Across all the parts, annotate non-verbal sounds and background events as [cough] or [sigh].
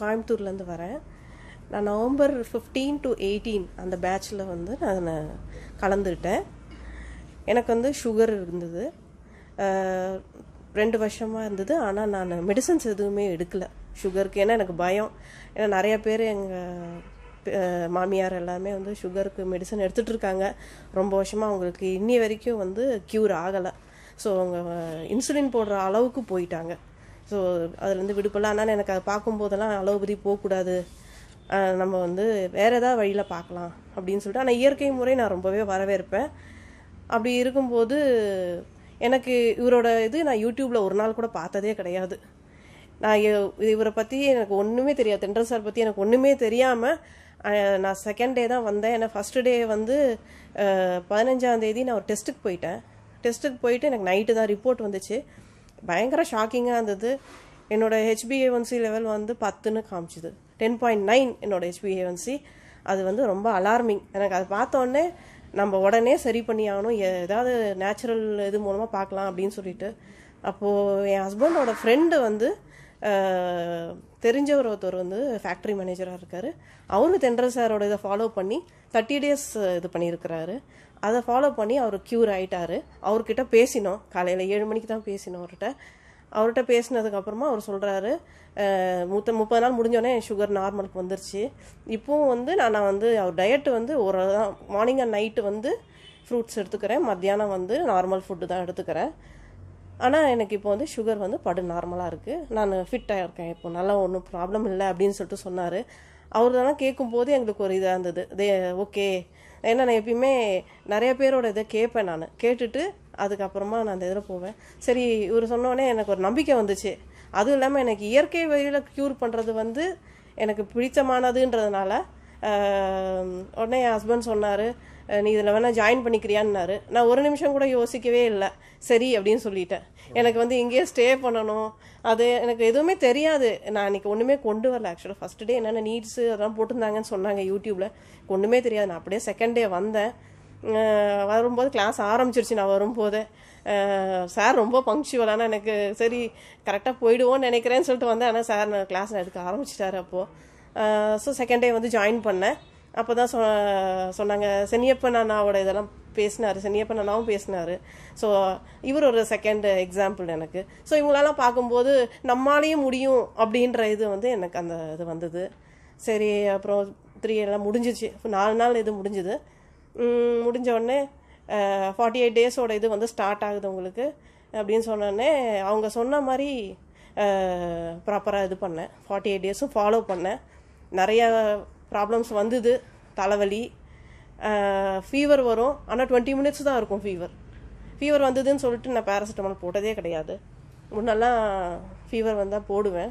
கோயம்புத்தூர்லேருந்து வரேன் நான் நவம்பர் ஃபிஃப்டீன் டு எயிட்டீன் அந்த பேட்சில் வந்து நான் கலந்துக்கிட்டேன் எனக்கு வந்து சுகர் இருந்தது ரெண்டு வருஷமாக இருந்தது ஆனால் நான் மெடிசன்ஸ் எதுவுமே எடுக்கலை சுகருக்கு ஏன்னா எனக்கு பயம் ஏன்னா நிறைய பேர் எங்கள் மாமியார் எல்லாமே வந்து சுகருக்கு மெடிசன் எடுத்துகிட்டு இருக்காங்க ரொம்ப வருஷமாக அவங்களுக்கு இன்னி வரைக்கும் வந்து க்யூர் ஆகலை ஸோ அவங்க இன்சுலின் போடுற அளவுக்கு போயிட்டாங்க ஸோ அதுலேருந்து விடுபடலாம் ஆனால் எனக்கு அதை பார்க்கும்போதெல்லாம் அளவுபதி போகக்கூடாது நம்ம வந்து வேறு ஏதாவது வழியில் பார்க்கலாம் அப்படின்னு சொல்லிட்டு ஆனால் இயற்கை முறை நான் ரொம்பவே வரவேற்பேன் அப்படி இருக்கும்போது எனக்கு இவரோட இது நான் யூடியூப்பில் ஒரு நாள் கூட பார்த்ததே கிடையாது நான் இவரை பற்றி எனக்கு ஒன்றுமே தெரியாது தென்றல் சார் பற்றி எனக்கு ஒன்றுமே தெரியாமல் நான் செகண்ட் டே தான் வந்தேன் ஏன்னா ஃபஸ்ட்டு டே வந்து பதினஞ்சாந்தேதி நான் ஒரு டெஸ்ட்டுக்கு போயிட்டேன் டெஸ்ட்டுக்கு போயிட்டு எனக்கு நைட்டு தான் ரிப்போர்ட் வந்துச்சு பயங்கர ஷாக்கிங்காக இருந்தது என்னோடய ஹெச்பிஏவன்சி லெவல் வந்து பத்துன்னு காமிச்சிது டென் பாயிண்ட் நைன் என்னோடய ஒன்சி அது வந்து ரொம்ப அலார்மிங் எனக்கு அதை பார்த்தோன்னே நம்ம உடனே சரி பண்ணி ஆகணும் ஏதாவது நேச்சுரல் இது மூலமாக பார்க்கலாம் அப்படின்னு சொல்லிட்டு அப்போது என் ஹஸ்பண்டோட ஃப்ரெண்டு வந்து தெரிஞ்சவர் ஒருத்தர் வந்து ஃபேக்ட்ரி மேனேஜராக இருக்கார் அவரும் தென்றல் சாரோட இதை ஃபாலோ பண்ணி தேர்ட்டி டேஸ் இது பண்ணியிருக்கிறாரு அதை ஃபாலோ பண்ணி அவர் க்யூர் ஆகிட்டார் அவர்கிட்ட பேசினோம் காலையில் ஏழு மணிக்கு தான் பேசினோம் அவர்கிட்ட அவர்கிட்ட பேசினதுக்கப்புறமா அவர் சொல்கிறாரு முத்த முப்பது நாள் முடிஞ்சோடனே என் சுகர் நார்மலுக்கு வந்துருச்சு இப்போவும் வந்து நான் நான் வந்து அவர் டயட்டு வந்து ஒரு தான் மார்னிங் அண்ட் நைட்டு வந்து ஃப்ரூட்ஸ் எடுத்துக்கிறேன் மத்தியானம் வந்து நார்மல் ஃபுட்டு தான் எடுத்துக்கிறேன் ஆனால் எனக்கு இப்போ வந்து சுகர் வந்து படு நார்மலாக இருக்குது நான் ஃபிட்டாக இருக்கேன் இப்போ நல்லா ஒன்றும் ப்ராப்ளம் இல்லை அப்படின்னு சொல்லிட்டு சொன்னார் அவர் தானே கேட்கும்போது எங்களுக்கு ஒரு இதாக இருந்தது தே ஓகே ஏன்னா நான் எப்பயுமே நிறைய பேரோட இதை கேட்பேன் நான் கேட்டுட்டு அதுக்கப்புறமா நான் அந்த இதில் போவேன் சரி இவர் சொன்னோடனே எனக்கு ஒரு நம்பிக்கை வந்துச்சு அதுவும் இல்லாமல் எனக்கு இயற்கை வழியில் க்யூர் பண்ணுறது வந்து எனக்கு பிடித்தமானதுன்றதுனால உடனே என் ஹஸ்பண்ட் சொன்னார் நீ இதில் வேணால் ஜாயின் பண்ணிக்கிறியான்னாரு நான் ஒரு நிமிஷம் கூட யோசிக்கவே இல்லை சரி அப்படின்னு சொல்லிட்டேன் எனக்கு வந்து இங்கேயே ஸ்டே பண்ணணும் அது எனக்கு எதுவுமே தெரியாது நான் இன்னைக்கு ஒன்றுமே கொண்டு வரல ஆக்சுவலாக ஃபஸ்ட் டே என்னென்ன நீட்ஸு அதெல்லாம் போட்டிருந்தாங்கன்னு சொன்னாங்க யூடியூப்பில் ஒன்றுமே தெரியாது நான் அப்படியே செகண்ட் டே வந்தேன் வரும்போது கிளாஸ் ஆரம்பிச்சிருச்சு நான் வரும்போது சார் ரொம்ப பங்க்சுவலான எனக்கு சரி கரெக்டாக போயிடுவோன்னு நினைக்கிறேன்னு சொல்லிட்டு வந்தேன் ஆனால் சார் நான் கிளாஸ் எடுக்க ஆரம்பிச்சிட்டாரு அப்போது ஸோ செகண்ட் டே வந்து ஜாயின் பண்ணேன் அப்போ தான் சொ சொன்னாங்க சென்னியப்பன் அண்ணாவோட இதெல்லாம் பேசினார் சென்னியப்பன் அண்ணாவும் பேசினார் ஸோ இவர் ஒரு செகண்ட் எக்ஸாம்பிள் எனக்கு ஸோ இவங்களெல்லாம் பார்க்கும்போது நம்மளாலேயும் முடியும் அப்படின்ற இது வந்து எனக்கு அந்த இது வந்தது சரி அப்புறம் த்ரீ எல்லாம் முடிஞ்சிச்சு நாலு நாள் இது முடிஞ்சுது முடிஞ்ச உடனே ஃபார்ட்டி எயிட் டேஸோட இது வந்து ஸ்டார்ட் ஆகுது உங்களுக்கு அப்படின்னு சொன்னோடனே அவங்க சொன்ன மாதிரி ப்ராப்பராக இது பண்ணேன் ஃபார்ட்டி எயிட் டேஸும் ஃபாலோ பண்ணேன் நிறையா ப்ராப்ளம்ஸ் வந்தது தலைவலி ஃபீவர் வரும் ஆனால் டுவெண்ட்டி மினிட்ஸ் தான் இருக்கும் ஃபீவர் ஃபீவர் வந்ததுன்னு சொல்லிட்டு நான் பேராசிட்டமால் போட்டதே கிடையாது முன்னெல்லாம் ஃபீவர் வந்தால் போடுவேன்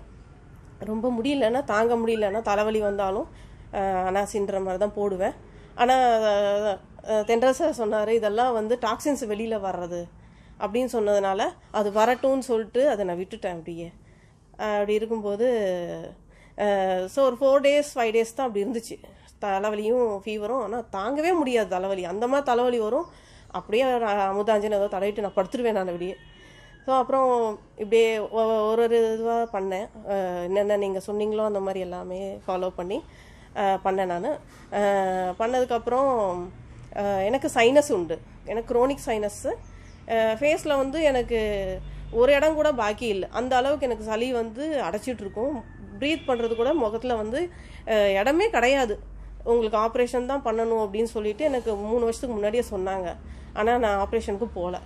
ரொம்ப முடியலன்னா தாங்க முடியலன்னா தலைவலி வந்தாலும் அனாசின்ற மாதிரி தான் போடுவேன் ஆனால் தென்றல் சார் சொன்னார் இதெல்லாம் வந்து டாக்ஸின்ஸ் வெளியில் வர்றது அப்படின்னு சொன்னதுனால அது வரட்டும்னு சொல்லிட்டு அதை நான் விட்டுட்டேன் அப்படியே அப்படி இருக்கும்போது ஸோ ஒரு ஃபோர் டேஸ் ஃபைவ் டேஸ் தான் அப்படி இருந்துச்சு தலைவலியும் ஃபீவரும் ஆனால் தாங்கவே முடியாது தலைவலி அந்த மாதிரி தலைவலி வரும் அப்படியே அமுதாஞ்சன் ஏதோ தடவிட்டு நான் படுத்துருவேன் நான் அப்படியே ஸோ அப்புறம் இப்படியே ஒரு ஒரு இதுவாக பண்ணேன் என்னென்ன நீங்கள் சொன்னீங்களோ அந்த மாதிரி எல்லாமே ஃபாலோ பண்ணி பண்ணேன் நான் பண்ணதுக்கப்புறம் எனக்கு சைனஸ் உண்டு எனக்கு குரோனிக் சைனஸ்ஸு ஃபேஸில் வந்து எனக்கு ஒரு இடம் கூட பாக்கி இல்லை அந்த அளவுக்கு எனக்கு சளி வந்து அடைச்சிட்டு இருக்கும் ப்ரீத் பண்ணுறது கூட முகத்தில் வந்து இடமே கிடையாது உங்களுக்கு ஆப்ரேஷன் தான் பண்ணணும் அப்படின்னு சொல்லிட்டு எனக்கு மூணு வருஷத்துக்கு முன்னாடியே சொன்னாங்க ஆனால் நான் ஆப்ரேஷனுக்கு போகல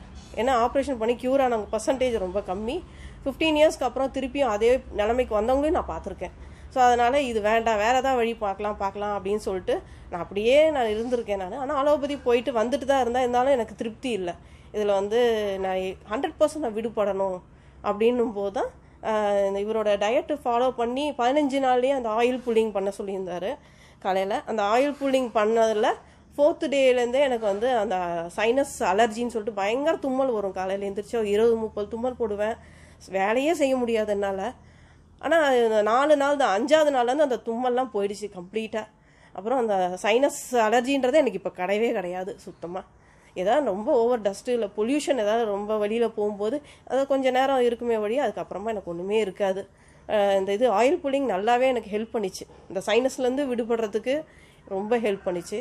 ஏன்னா ஆப்ரேஷன் பண்ணி க்யூர் ஆனவங்க பர்சன்டேஜ் ரொம்ப கம்மி ஃபிஃப்டீன் இயர்ஸ்க்கு அப்புறம் திருப்பியும் அதே நிலைமைக்கு வந்தவங்களையும் நான் பார்த்துருக்கேன் ஸோ அதனால் இது வேண்டாம் வேறு ஏதாவது வழி பார்க்கலாம் பார்க்கலாம் அப்படின்னு சொல்லிட்டு நான் அப்படியே நான் இருந்திருக்கேன் நான் ஆனால் அலோபதி போயிட்டு வந்துட்டு தான் இருந்தால் இருந்தாலும் எனக்கு திருப்தி இல்லை இதில் வந்து நான் ஹண்ட்ரட் பர்சன்ட் நான் விடுபடணும் அப்படின்னும் போது தான் இவரோட டயட்டு ஃபாலோ பண்ணி பதினஞ்சு நாள்லேயே அந்த ஆயில் புல்லிங் பண்ண சொல்லியிருந்தார் காலையில் அந்த ஆயில் புல்லிங் பண்ணதில் ஃபோர்த்து டேலேருந்தே எனக்கு வந்து அந்த சைனஸ் அலர்ஜின்னு சொல்லிட்டு பயங்கர தும்மல் வரும் காலையில் எழுந்திரிச்சோ இருபது முப்பது தும்மல் போடுவேன் வேலையே செய்ய முடியாது என்னால் ஆனால் நாலு நாள் தான் அஞ்சாவது நாள்லேருந்து அந்த தும்மல்லாம் போயிடுச்சு கம்ப்ளீட்டாக அப்புறம் அந்த சைனஸ் அலர்ஜின்றதே எனக்கு இப்போ கிடையவே கிடையாது சுத்தமாக ஏதாவது ரொம்ப ஓவர் டஸ்ட்டு இல்லை பொல்யூஷன் ஏதாவது ரொம்ப வெளியில் போகும்போது அதை கொஞ்சம் நேரம் இருக்குமே வழி அதுக்கப்புறமா எனக்கு ஒன்றுமே இருக்காது இந்த இது ஆயில் புல்லிங் நல்லாவே எனக்கு ஹெல்ப் பண்ணிச்சு இந்த சைனஸ்லேருந்து விடுபடுறதுக்கு ரொம்ப ஹெல்ப் பண்ணிச்சு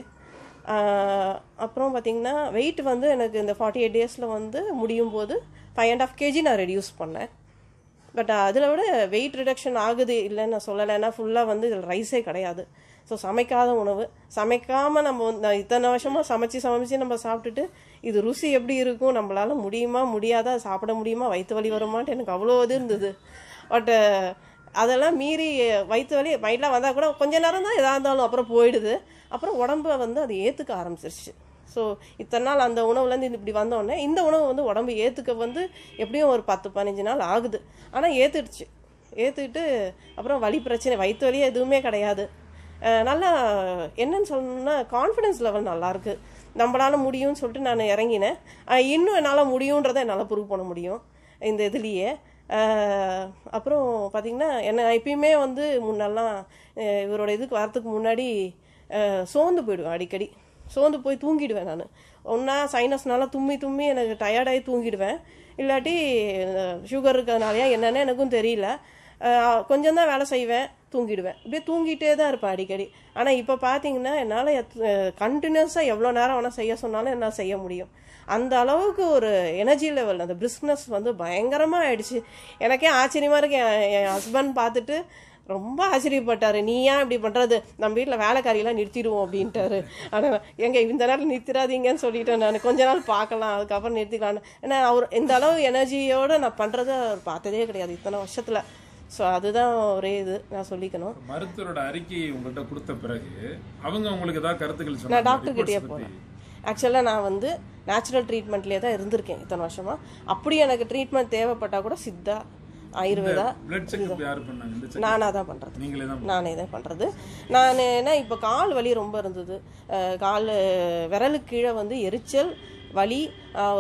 அப்புறம் பார்த்திங்கன்னா வெயிட் வந்து எனக்கு இந்த ஃபார்ட்டி எயிட் டேஸில் வந்து முடியும் போது ஃபைவ் அண்ட் ஆஃப் கேஜி நான் ரெடியூஸ் பண்ணேன் பட் அதில் விட வெயிட் ரிடக்ஷன் ஆகுது இல்லைன்னு நான் சொல்லலை ஏன்னா ஃபுல்லாக வந்து இதில் ரைஸே கிடையாது ஸோ சமைக்காத உணவு சமைக்காமல் நம்ம இத்தனை வருஷமாக சமைச்சு சமைச்சு நம்ம சாப்பிட்டுட்டு இது ருசி எப்படி இருக்கும் நம்மளால் முடியுமா முடியாதா சாப்பிட முடியுமா வயிற்று வலி வருமான்ட்டு எனக்கு அவ்வளோ இது இருந்தது பட்டு அதெல்லாம் மீறி வயிற்று வலி மைண்ட்லாம் வந்தால் கூட கொஞ்ச நேரம் தான் எதாக இருந்தாலும் அப்புறம் போயிடுது அப்புறம் உடம்பு வந்து அது ஏற்றுக்க ஆரம்பிச்சிருச்சு ஸோ இத்தனை நாள் அந்த உணவுலேருந்து இப்படி வந்தோடனே இந்த உணவு வந்து உடம்பு ஏற்றுக்க வந்து எப்படியும் ஒரு பத்து பதினஞ்சு நாள் ஆகுது ஆனால் ஏற்றுடுச்சு ஏற்றுக்கிட்டு அப்புறம் வலி பிரச்சனை வயிற்று வலியே எதுவுமே கிடையாது நல்லா என்னன்னு சொல்லணும்னா கான்ஃபிடென்ஸ் லெவல் நல்லாயிருக்கு நம்மளால் முடியும்னு சொல்லிட்டு நான் இறங்கினேன் இன்னும் என்னால் முடியுன்றதை என்னால் ப்ரூவ் பண்ண முடியும் இந்த இதுலேயே அப்புறம் பார்த்திங்கன்னா என்ன எப்பயுமே வந்து முன்னெல்லாம் இவரோட இதுக்கு வரத்துக்கு முன்னாடி சோர்ந்து போயிடுவேன் அடிக்கடி சோர்ந்து போய் தூங்கிடுவேன் நான் ஒன்றா சைனஸ்னால தும்மி தும்மி எனக்கு டயர்டாகி தூங்கிடுவேன் இல்லாட்டி சுகர் இருக்கிறதுனாலயா என்னென்னு எனக்கும் தெரியல கொஞ்சம் தான் வேலை செய்வேன் தூங்கிடுவேன் இப்படியே தூங்கிட்டே தான் இருப்பேன் அடிக்கடி ஆனால் இப்போ பார்த்தீங்கன்னா என்னால் கண்டினியூஸாக எவ்வளோ நேரம் வேணால் செய்ய சொன்னாலும் என்னால் செய்ய முடியும் அந்த அளவுக்கு ஒரு எனர்ஜி லெவல் அந்த பிஸ்னஸ் வந்து பயங்கரமாக ஆயிடுச்சு எனக்கே ஆச்சரியமாக இருக்கு என் ஹஸ்பண்ட் பார்த்துட்டு ரொம்ப ஆச்சரியப்பட்டார் நீ ஏன் இப்படி பண்ணுறது நம்ம வீட்டில் வேலைக்காரியெல்லாம் நிறுத்திடுவோம் அப்படின்ட்டாரு ஆனால் எங்கே இந்த நாள் நிறுத்திடாதீங்கன்னு சொல்லிட்டேன் நான் கொஞ்ச நாள் பார்க்கலாம் அதுக்கப்புறம் நிறுத்திக்கலான்னு ஏன்னா அவர் இந்த அளவு எனர்ஜியோடு நான் பண்ணுறதை அவர் பார்த்ததே கிடையாது இத்தனை வருஷத்தில் ஸோ அதுதான் ஒரே இது நான் சொல்லிக்கணும் மருத்துவரோட அறிக்கையை உங்கள்கிட்ட கொடுத்த பிறகு அவங்க உங்களுக்கு ஏதாவது கருத்துக்கள் நான் டாக்டர் கிட்டேயே போனேன் ஆக்சுவலாக நான் வந்து நேச்சுரல் ட்ரீட்மெண்ட்லேயே தான் இருந்திருக்கேன் இத்தனை வருஷமாக அப்படி எனக்கு ட்ரீட்மெண்ட் தேவைப்பட்டால் கூட சித்தா ஆயுர்வேதா நானாக தான் பண்ணுறது நானே தான் பண்ணுறது நான் ஏன்னா இப்போ கால் வலி ரொம்ப இருந்தது கால் விரலுக்கு கீழே வந்து எரிச்சல் வலி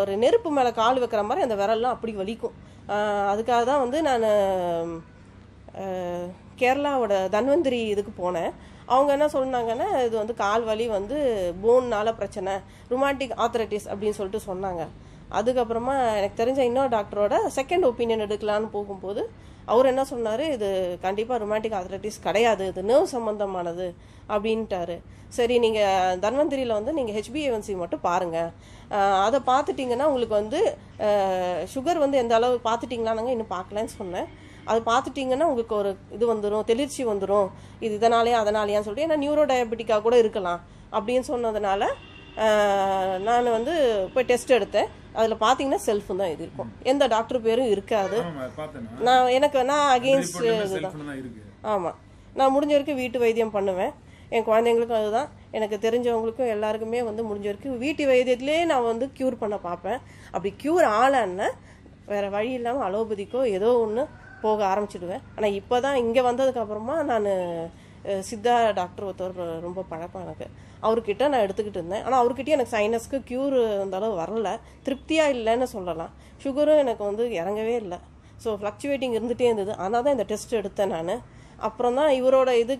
ஒரு நெருப்பு மேலே கால் வைக்கிற மாதிரி அந்த விரல்லாம் அப்படி வலிக்கும் அதுக்காக தான் வந்து நான் கேரளாவோட தன்வந்திரி இதுக்கு போனேன் அவங்க என்ன சொன்னாங்கன்னா இது வந்து கால் வலி வந்து போன்னால பிரச்சனை ருமாட்டிக் ஆத்தரைட்டிஸ் அப்படின்னு சொல்லிட்டு சொன்னாங்க அதுக்கப்புறமா எனக்கு தெரிஞ்ச இன்னொரு டாக்டரோட செகண்ட் ஒப்பீனியன் எடுக்கலான்னு போகும்போது அவர் என்ன சொன்னார் இது கண்டிப்பாக ரொமாட்டிக் ஆத்லட்டிஸ் கிடையாது இது நர்வ் சம்மந்தமானது அப்படின்ட்டாரு சரி நீங்கள் தன்வந்திரியில் வந்து நீங்கள் ஹெச்பிஏவன்சி மட்டும் பாருங்கள் அதை பார்த்துட்டிங்கன்னா உங்களுக்கு வந்து சுகர் வந்து எந்த அளவு பார்த்துட்டிங்களான்னு இன்னும் பார்க்கலன்னு சொன்னேன் அது பார்த்துட்டிங்கன்னா உங்களுக்கு ஒரு இது வந்துடும் தெளிர்ச்சி வந்துடும் இது இதனாலே அதனாலேயான்னு சொல்லிட்டு ஏன்னா நியூரோ டயபெட்டிக்காக கூட இருக்கலாம் அப்படின்னு சொன்னதுனால நான் வந்து போய் டெஸ்ட் எடுத்தேன் அதில் பார்த்தீங்கன்னா செல்ஃபு தான் இது இருக்கும் எந்த டாக்டர் பேரும் இருக்காது நான் எனக்கு வேணால் அகெயின்ஸ்ட் இதுதான் ஆமாம் நான் முடிஞ்ச வரைக்கும் வீட்டு வைத்தியம் பண்ணுவேன் என் குழந்தைங்களுக்கும் அதுதான் எனக்கு தெரிஞ்சவங்களுக்கும் எல்லாருக்குமே வந்து முடிஞ்ச வரைக்கும் வீட்டு வைத்தியத்திலே நான் வந்து க்யூர் பண்ண பார்ப்பேன் அப்படி க்யூர் ஆளான்னு வேறு வழி இல்லாமல் அலோபதிக்கோ ஏதோ ஒன்று போக ஆரம்பிச்சிடுவேன் ஆனால் இப்போ தான் இங்கே வந்ததுக்கப்புறமா நான் சித்தா டாக்டர் ஒருத்தர் ரொம்ப பழக்கம் எனக்கு அவர்கிட்ட நான் எடுத்துக்கிட்டு இருந்தேன் ஆனால் அவர்கிட்டயே எனக்கு சைனஸ்க்கு க்யூர் இருந்தாலும் வரல திருப்தியாக இல்லைன்னு சொல்லலாம் சுகரும் எனக்கு வந்து இறங்கவே இல்லை ஸோ ஃப்ளக்சுவேட்டிங் இருந்துகிட்டே இருந்தது ஆனால் தான் இந்த டெஸ்ட் எடுத்தேன் நான் அப்புறம் தான் இவரோட இது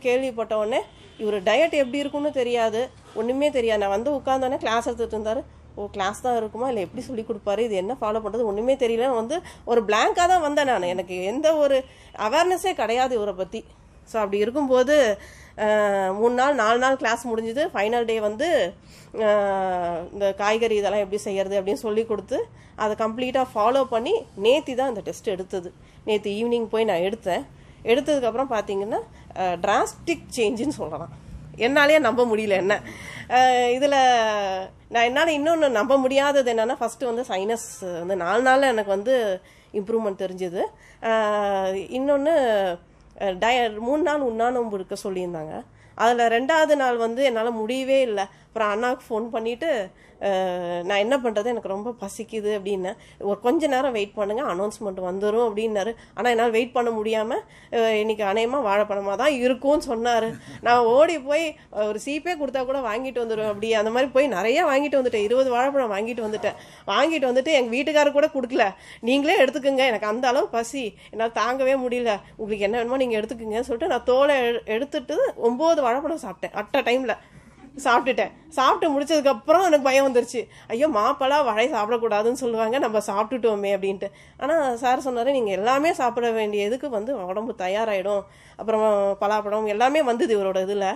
உடனே இவர் டயட் எப்படி இருக்குன்னு தெரியாது ஒன்றுமே தெரியாது நான் வந்து உட்காந்தோடனே கிளாஸ் எடுத்துகிட்டு இருந்தார் ஓ கிளாஸ் தான் இருக்குமா இல்லை எப்படி சொல்லி கொடுப்பாரு இது என்ன ஃபாலோ பண்ணுறது ஒன்றுமே தெரியல வந்து ஒரு பிளாங்காக தான் வந்தேன் நான் எனக்கு எந்த ஒரு அவேர்னஸே கிடையாது இவரை பற்றி ஸோ அப்படி இருக்கும்போது மூணு நாள் நாலு நாள் கிளாஸ் முடிஞ்சுது ஃபைனல் டே வந்து இந்த காய்கறி இதெல்லாம் எப்படி செய்யறது அப்படின்னு சொல்லி கொடுத்து அதை கம்ப்ளீட்டாக ஃபாலோ பண்ணி நேத்தி தான் அந்த டெஸ்ட் எடுத்தது நேற்று ஈவினிங் போய் நான் எடுத்தேன் எடுத்ததுக்கப்புறம் பார்த்தீங்கன்னா டிராஸ்டிக் சேஞ்சுன்னு சொல்லலாம் என்னாலேயே நம்ப முடியல என்ன இதில் நான் என்னால் இன்னொன்று நம்ப முடியாதது என்னென்னா ஃபஸ்ட்டு வந்து சைனஸ் வந்து நாலு நாளில் எனக்கு வந்து இம்ப்ரூவ்மெண்ட் தெரிஞ்சுது இன்னொன்று டய மூணு நாள் உண்ணா நோம்பு இருக்க சொல்லியிருந்தாங்க அதில் ரெண்டாவது நாள் வந்து என்னால் முடியவே இல்லை அப்புறம் அண்ணாவுக்கு ஃபோன் பண்ணிவிட்டு நான் என்ன பண்ணுறது எனக்கு ரொம்ப பசிக்குது அப்படின்னேன் ஒரு கொஞ்ச நேரம் வெயிட் பண்ணுங்கள் அனௌன்ஸ்மெண்ட் வந்துடும் அப்படின்னாரு ஆனால் என்னால் வெயிட் பண்ண முடியாமல் இன்னைக்கு அநேகமாக வாழைப்பழமாக தான் இருக்கும்னு சொன்னார் நான் ஓடி போய் ஒரு சீப்பே கொடுத்தா கூட வாங்கிட்டு வந்துடுவேன் அப்படி அந்த மாதிரி போய் நிறைய வாங்கிட்டு வந்துட்டேன் இருபது வாழைப்பழம் வாங்கிட்டு வந்துட்டேன் வாங்கிட்டு வந்துட்டு எங்கள் வீட்டுக்காரர் கூட கொடுக்கல நீங்களே எடுத்துக்கோங்க எனக்கு அந்த அளவு பசி என்னால் தாங்கவே முடியல உங்களுக்கு என்ன வேணுமோ நீங்கள் எடுத்துக்குங்கன்னு சொல்லிட்டு நான் தோலை எடுத்துட்டு ஒம்பது வாழைப்பழம் சாப்பிட்டேன் அட்ட டைமில் சாப்பிட்டுட்டேன் சாப்பிட்டு முடிச்சதுக்கப்புறம் எனக்கு பயம் வந்துருச்சு ஐயோ மாப்பழா வடை சாப்பிடக்கூடாதுன்னு சொல்லுவாங்க நம்ம சாப்பிட்டுட்டோமே அப்படின்ட்டு ஆனால் சார் சொன்னார் நீங்கள் எல்லாமே சாப்பிட வேண்டியதுக்கு வந்து உடம்பு தயாராகிடும் அப்புறம் பலாப்பழம் எல்லாமே வந்தது இவரோட இதில்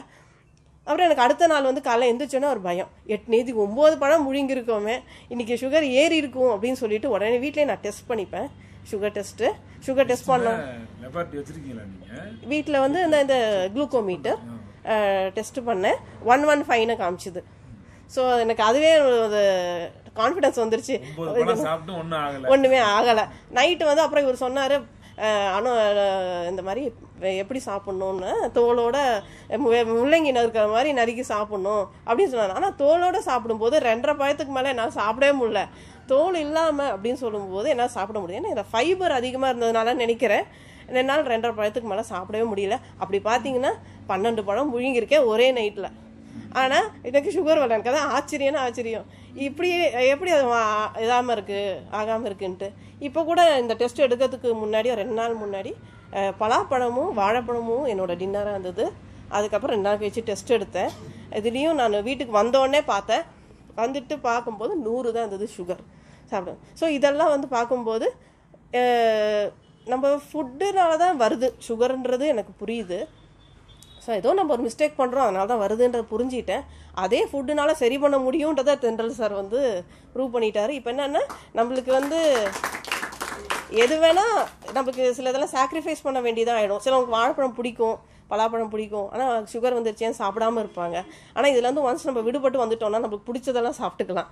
அப்புறம் எனக்கு அடுத்த நாள் வந்து காலையில் எழுந்திரிச்சோன்னா ஒரு பயம் எட்டு நேதி ஒம்பது பழம் முழுங்கிருக்கோமே இன்றைக்கி சுகர் ஏறி இருக்கும் அப்படின்னு சொல்லிட்டு உடனே வீட்லேயே நான் டெஸ்ட் பண்ணிப்பேன் சுகர் டெஸ்ட்டு சுகர் டெஸ்ட் பண்ணலாம் வீட்டில் வந்து இந்த இந்த குளுக்கோமீட்டர் டெஸ்ட் பண்ணேன் ஒன் ஒன் ஃபைவ்னு காமிச்சுது ஸோ எனக்கு அதுவே ஒரு கான்ஃபிடன்ஸ் வந்துருச்சு ஒன்றுமே ஆகலை நைட்டு வந்து அப்புறம் இவர் சொன்னார் ஆனால் இந்த மாதிரி எப்படி சாப்பிட்ணுன்னு தோலோட முள்ளங்கின இருக்கிற மாதிரி நறுக்கி சாப்பிட்ணும் அப்படின்னு சொன்னாங்க ஆனால் தோலோட சாப்பிடும்போது ரெண்டரை பாயத்துக்கு மேலே என்னால் சாப்பிடவே முடியல தோல் இல்லாமல் அப்படின்னு சொல்லும்போது என்னால் சாப்பிட முடியும் ஏன்னா இந்த ஃபைபர் அதிகமாக இருந்ததுனால நினைக்கிறேன் ரெண்டு நாள் ரெண்டரை பழத்துக்கு மேலே சாப்பிடவே முடியல அப்படி பார்த்தீங்கன்னா பன்னெண்டு பழம் முழுங்கியிருக்கேன் ஒரே நைட்டில் ஆனால் எனக்கு சுகர் வரல எனக்கு அதான் ஆச்சரியன்னு ஆச்சரியம் இப்படி எப்படி அது இதாமல் இருக்குது ஆகாமல் இருக்குன்ட்டு இப்போ கூட இந்த டெஸ்ட் எடுக்கிறதுக்கு முன்னாடி ரெண்டு நாள் முன்னாடி பலாப்பழமும் வாழைப்பழமும் என்னோடய டின்னராக இருந்தது அதுக்கப்புறம் ரெண்டு நாள் கழிச்சு டெஸ்ட் எடுத்தேன் இதுலேயும் நான் வீட்டுக்கு வந்தோடனே பார்த்தேன் வந்துட்டு பார்க்கும்போது நூறு தான் இருந்தது சுகர் சாப்பிடுவேன் ஸோ இதெல்லாம் வந்து பார்க்கும்போது நம்ம ஃபுட்டுனால தான் வருது சுகருன்றது எனக்கு புரியுது ஸோ ஏதோ நம்ம ஒரு மிஸ்டேக் பண்ணுறோம் அதனால தான் வருதுன்றத புரிஞ்சிட்டேன் அதே ஃபுட்டுனால சரி பண்ண முடியுன்றதை தென்றல் சார் வந்து ப்ரூவ் பண்ணிட்டாரு இப்போ என்னென்னா நம்மளுக்கு வந்து எது வேணால் நமக்கு சில இதெல்லாம் சாக்ரிஃபைஸ் பண்ண வேண்டியதாக ஆகிடும் சிலவங்களுக்கு வாழைப்பழம் பிடிக்கும் பலாப்பழம் பிடிக்கும் ஆனால் சுகர் வந்துருச்சேன்னு சாப்பிடாமல் இருப்பாங்க ஆனால் இதில் வந்து ஒன்ஸ் நம்ம விடுபட்டு வந்துட்டோம்னா நம்மளுக்கு பிடிச்சதெல்லாம் சாப்பிட்டுக்கலாம்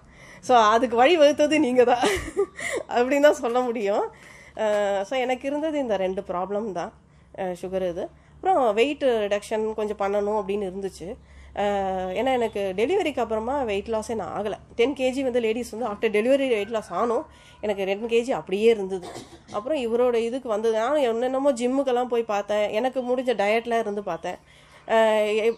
ஸோ அதுக்கு வழி வகுத்தது நீங்கள் தான் [laughs] அப்படின்னு தான் சொல்ல முடியும் ஸோ எனக்கு இருந்தது இந்த ரெண்டு ப்ராப்ளம் தான் சுகர் இது அப்புறம் வெயிட் ரிடக்ஷன் கொஞ்சம் பண்ணணும் அப்படின்னு இருந்துச்சு ஏன்னா எனக்கு டெலிவரிக்கு அப்புறமா வெயிட் லாஸே நான் ஆகலை டென் கேஜி வந்து லேடிஸ் வந்து ஆஃப்டர் டெலிவரி வெயிட் லாஸ் ஆனும் எனக்கு டென் கேஜி அப்படியே இருந்தது அப்புறம் இவரோட இதுக்கு வந்தது நான் என்னென்னமோ ஜிம்முக்கெல்லாம் போய் பார்த்தேன் எனக்கு முடிஞ்ச டயட்டில் இருந்து பார்த்தேன்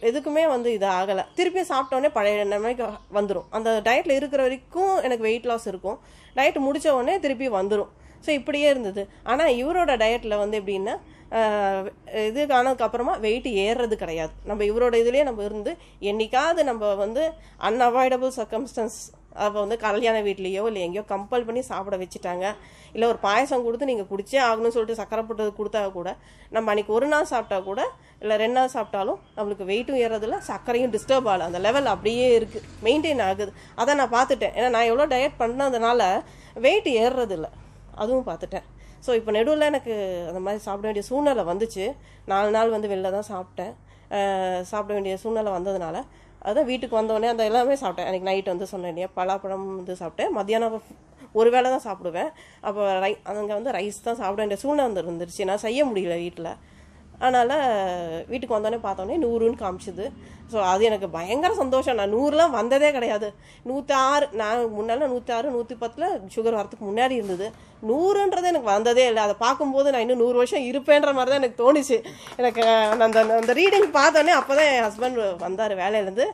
எதுக்குமே வந்து இது ஆகலை திருப்பி சாப்பிட்டோன்னே பழைய நிலைமைக்கு வந்துடும் அந்த டயட்டில் இருக்கிற வரைக்கும் எனக்கு வெயிட் லாஸ் இருக்கும் டயட் முடித்த உடனே திருப்பி வந்துடும் ஸோ இப்படியே இருந்தது ஆனால் இவரோட டயட்டில் வந்து எப்படின்னா இது ஆனதுக்கப்புறமா வெயிட் ஏறுறது கிடையாது நம்ம இவரோட இதுலேயே நம்ம இருந்து என்றைக்காவது நம்ம வந்து அன்அவாய்டபுள் சர்க்கம்ஸ்டன்ஸ் அப்போ வந்து கல்யாண வீட்லேயோ இல்லை எங்கேயோ கம்பல் பண்ணி சாப்பிட வச்சுட்டாங்க இல்லை ஒரு பாயசம் கொடுத்து நீங்கள் குடிச்சே ஆகணும்னு சொல்லிட்டு சக்கரை போட்டது கொடுத்தா கூட நம்ம அன்றைக்கி ஒரு நாள் சாப்பிட்டா கூட இல்லை ரெண்டு நாள் சாப்பிட்டாலும் நம்மளுக்கு வெயிட்டும் ஏறதில்ல சர்க்கரையும் டிஸ்டர்ப் ஆகல அந்த லெவல் அப்படியே இருக்குது மெயின்டைன் ஆகுது அதை நான் பார்த்துட்டேன் ஏன்னா நான் எவ்வளோ டயட் பண்ணதுனால வெயிட் ஏறுறதில்லை அதுவும் பார்த்துட்டேன் ஸோ இப்போ நடுவில் எனக்கு அந்த மாதிரி சாப்பிட வேண்டிய சூழ்நிலை வந்துச்சு நாலு நாள் வந்து வெளில தான் சாப்பிட்டேன் சாப்பிட வேண்டிய சூழ்நிலை வந்ததுனால அதுதான் வீட்டுக்கு வந்தோடனே அந்த எல்லாமே சாப்பிட்டேன் எனக்கு நைட் வந்து சொன்னேன் இல்லையா பலாப்பழம் வந்து சாப்பிட்டேன் மத்தியானம் ஒரு வேளை தான் சாப்பிடுவேன் அப்போ ரை அங்கே வந்து ரைஸ் தான் சாப்பிட வேண்டிய சூழ்நிலை இருந்துருச்சு நான் செய்ய முடியல வீட்டில் அதனால் வீட்டுக்கு வந்தோடனே பார்த்தோன்னே நூறுன்னு காமிச்சுது ஸோ அது எனக்கு பயங்கர சந்தோஷம் நான் நூறுலாம் வந்ததே கிடையாது நூற்றி ஆறு நான் முன்னால் நூற்றி ஆறு நூற்றி பத்தில் சுகர் வரத்துக்கு முன்னாடி இருந்தது நூறுன்றது எனக்கு வந்ததே இல்லை அதை பார்க்கும்போது நான் இன்னும் நூறு வருஷம் இருப்பேன்ற மாதிரி தான் எனக்கு தோணுச்சு எனக்கு அந்த அந்த ரீடிங் பார்த்தோன்னே அப்போ தான் என் ஹஸ்பண்ட் வந்தார் வேலையிலேருந்து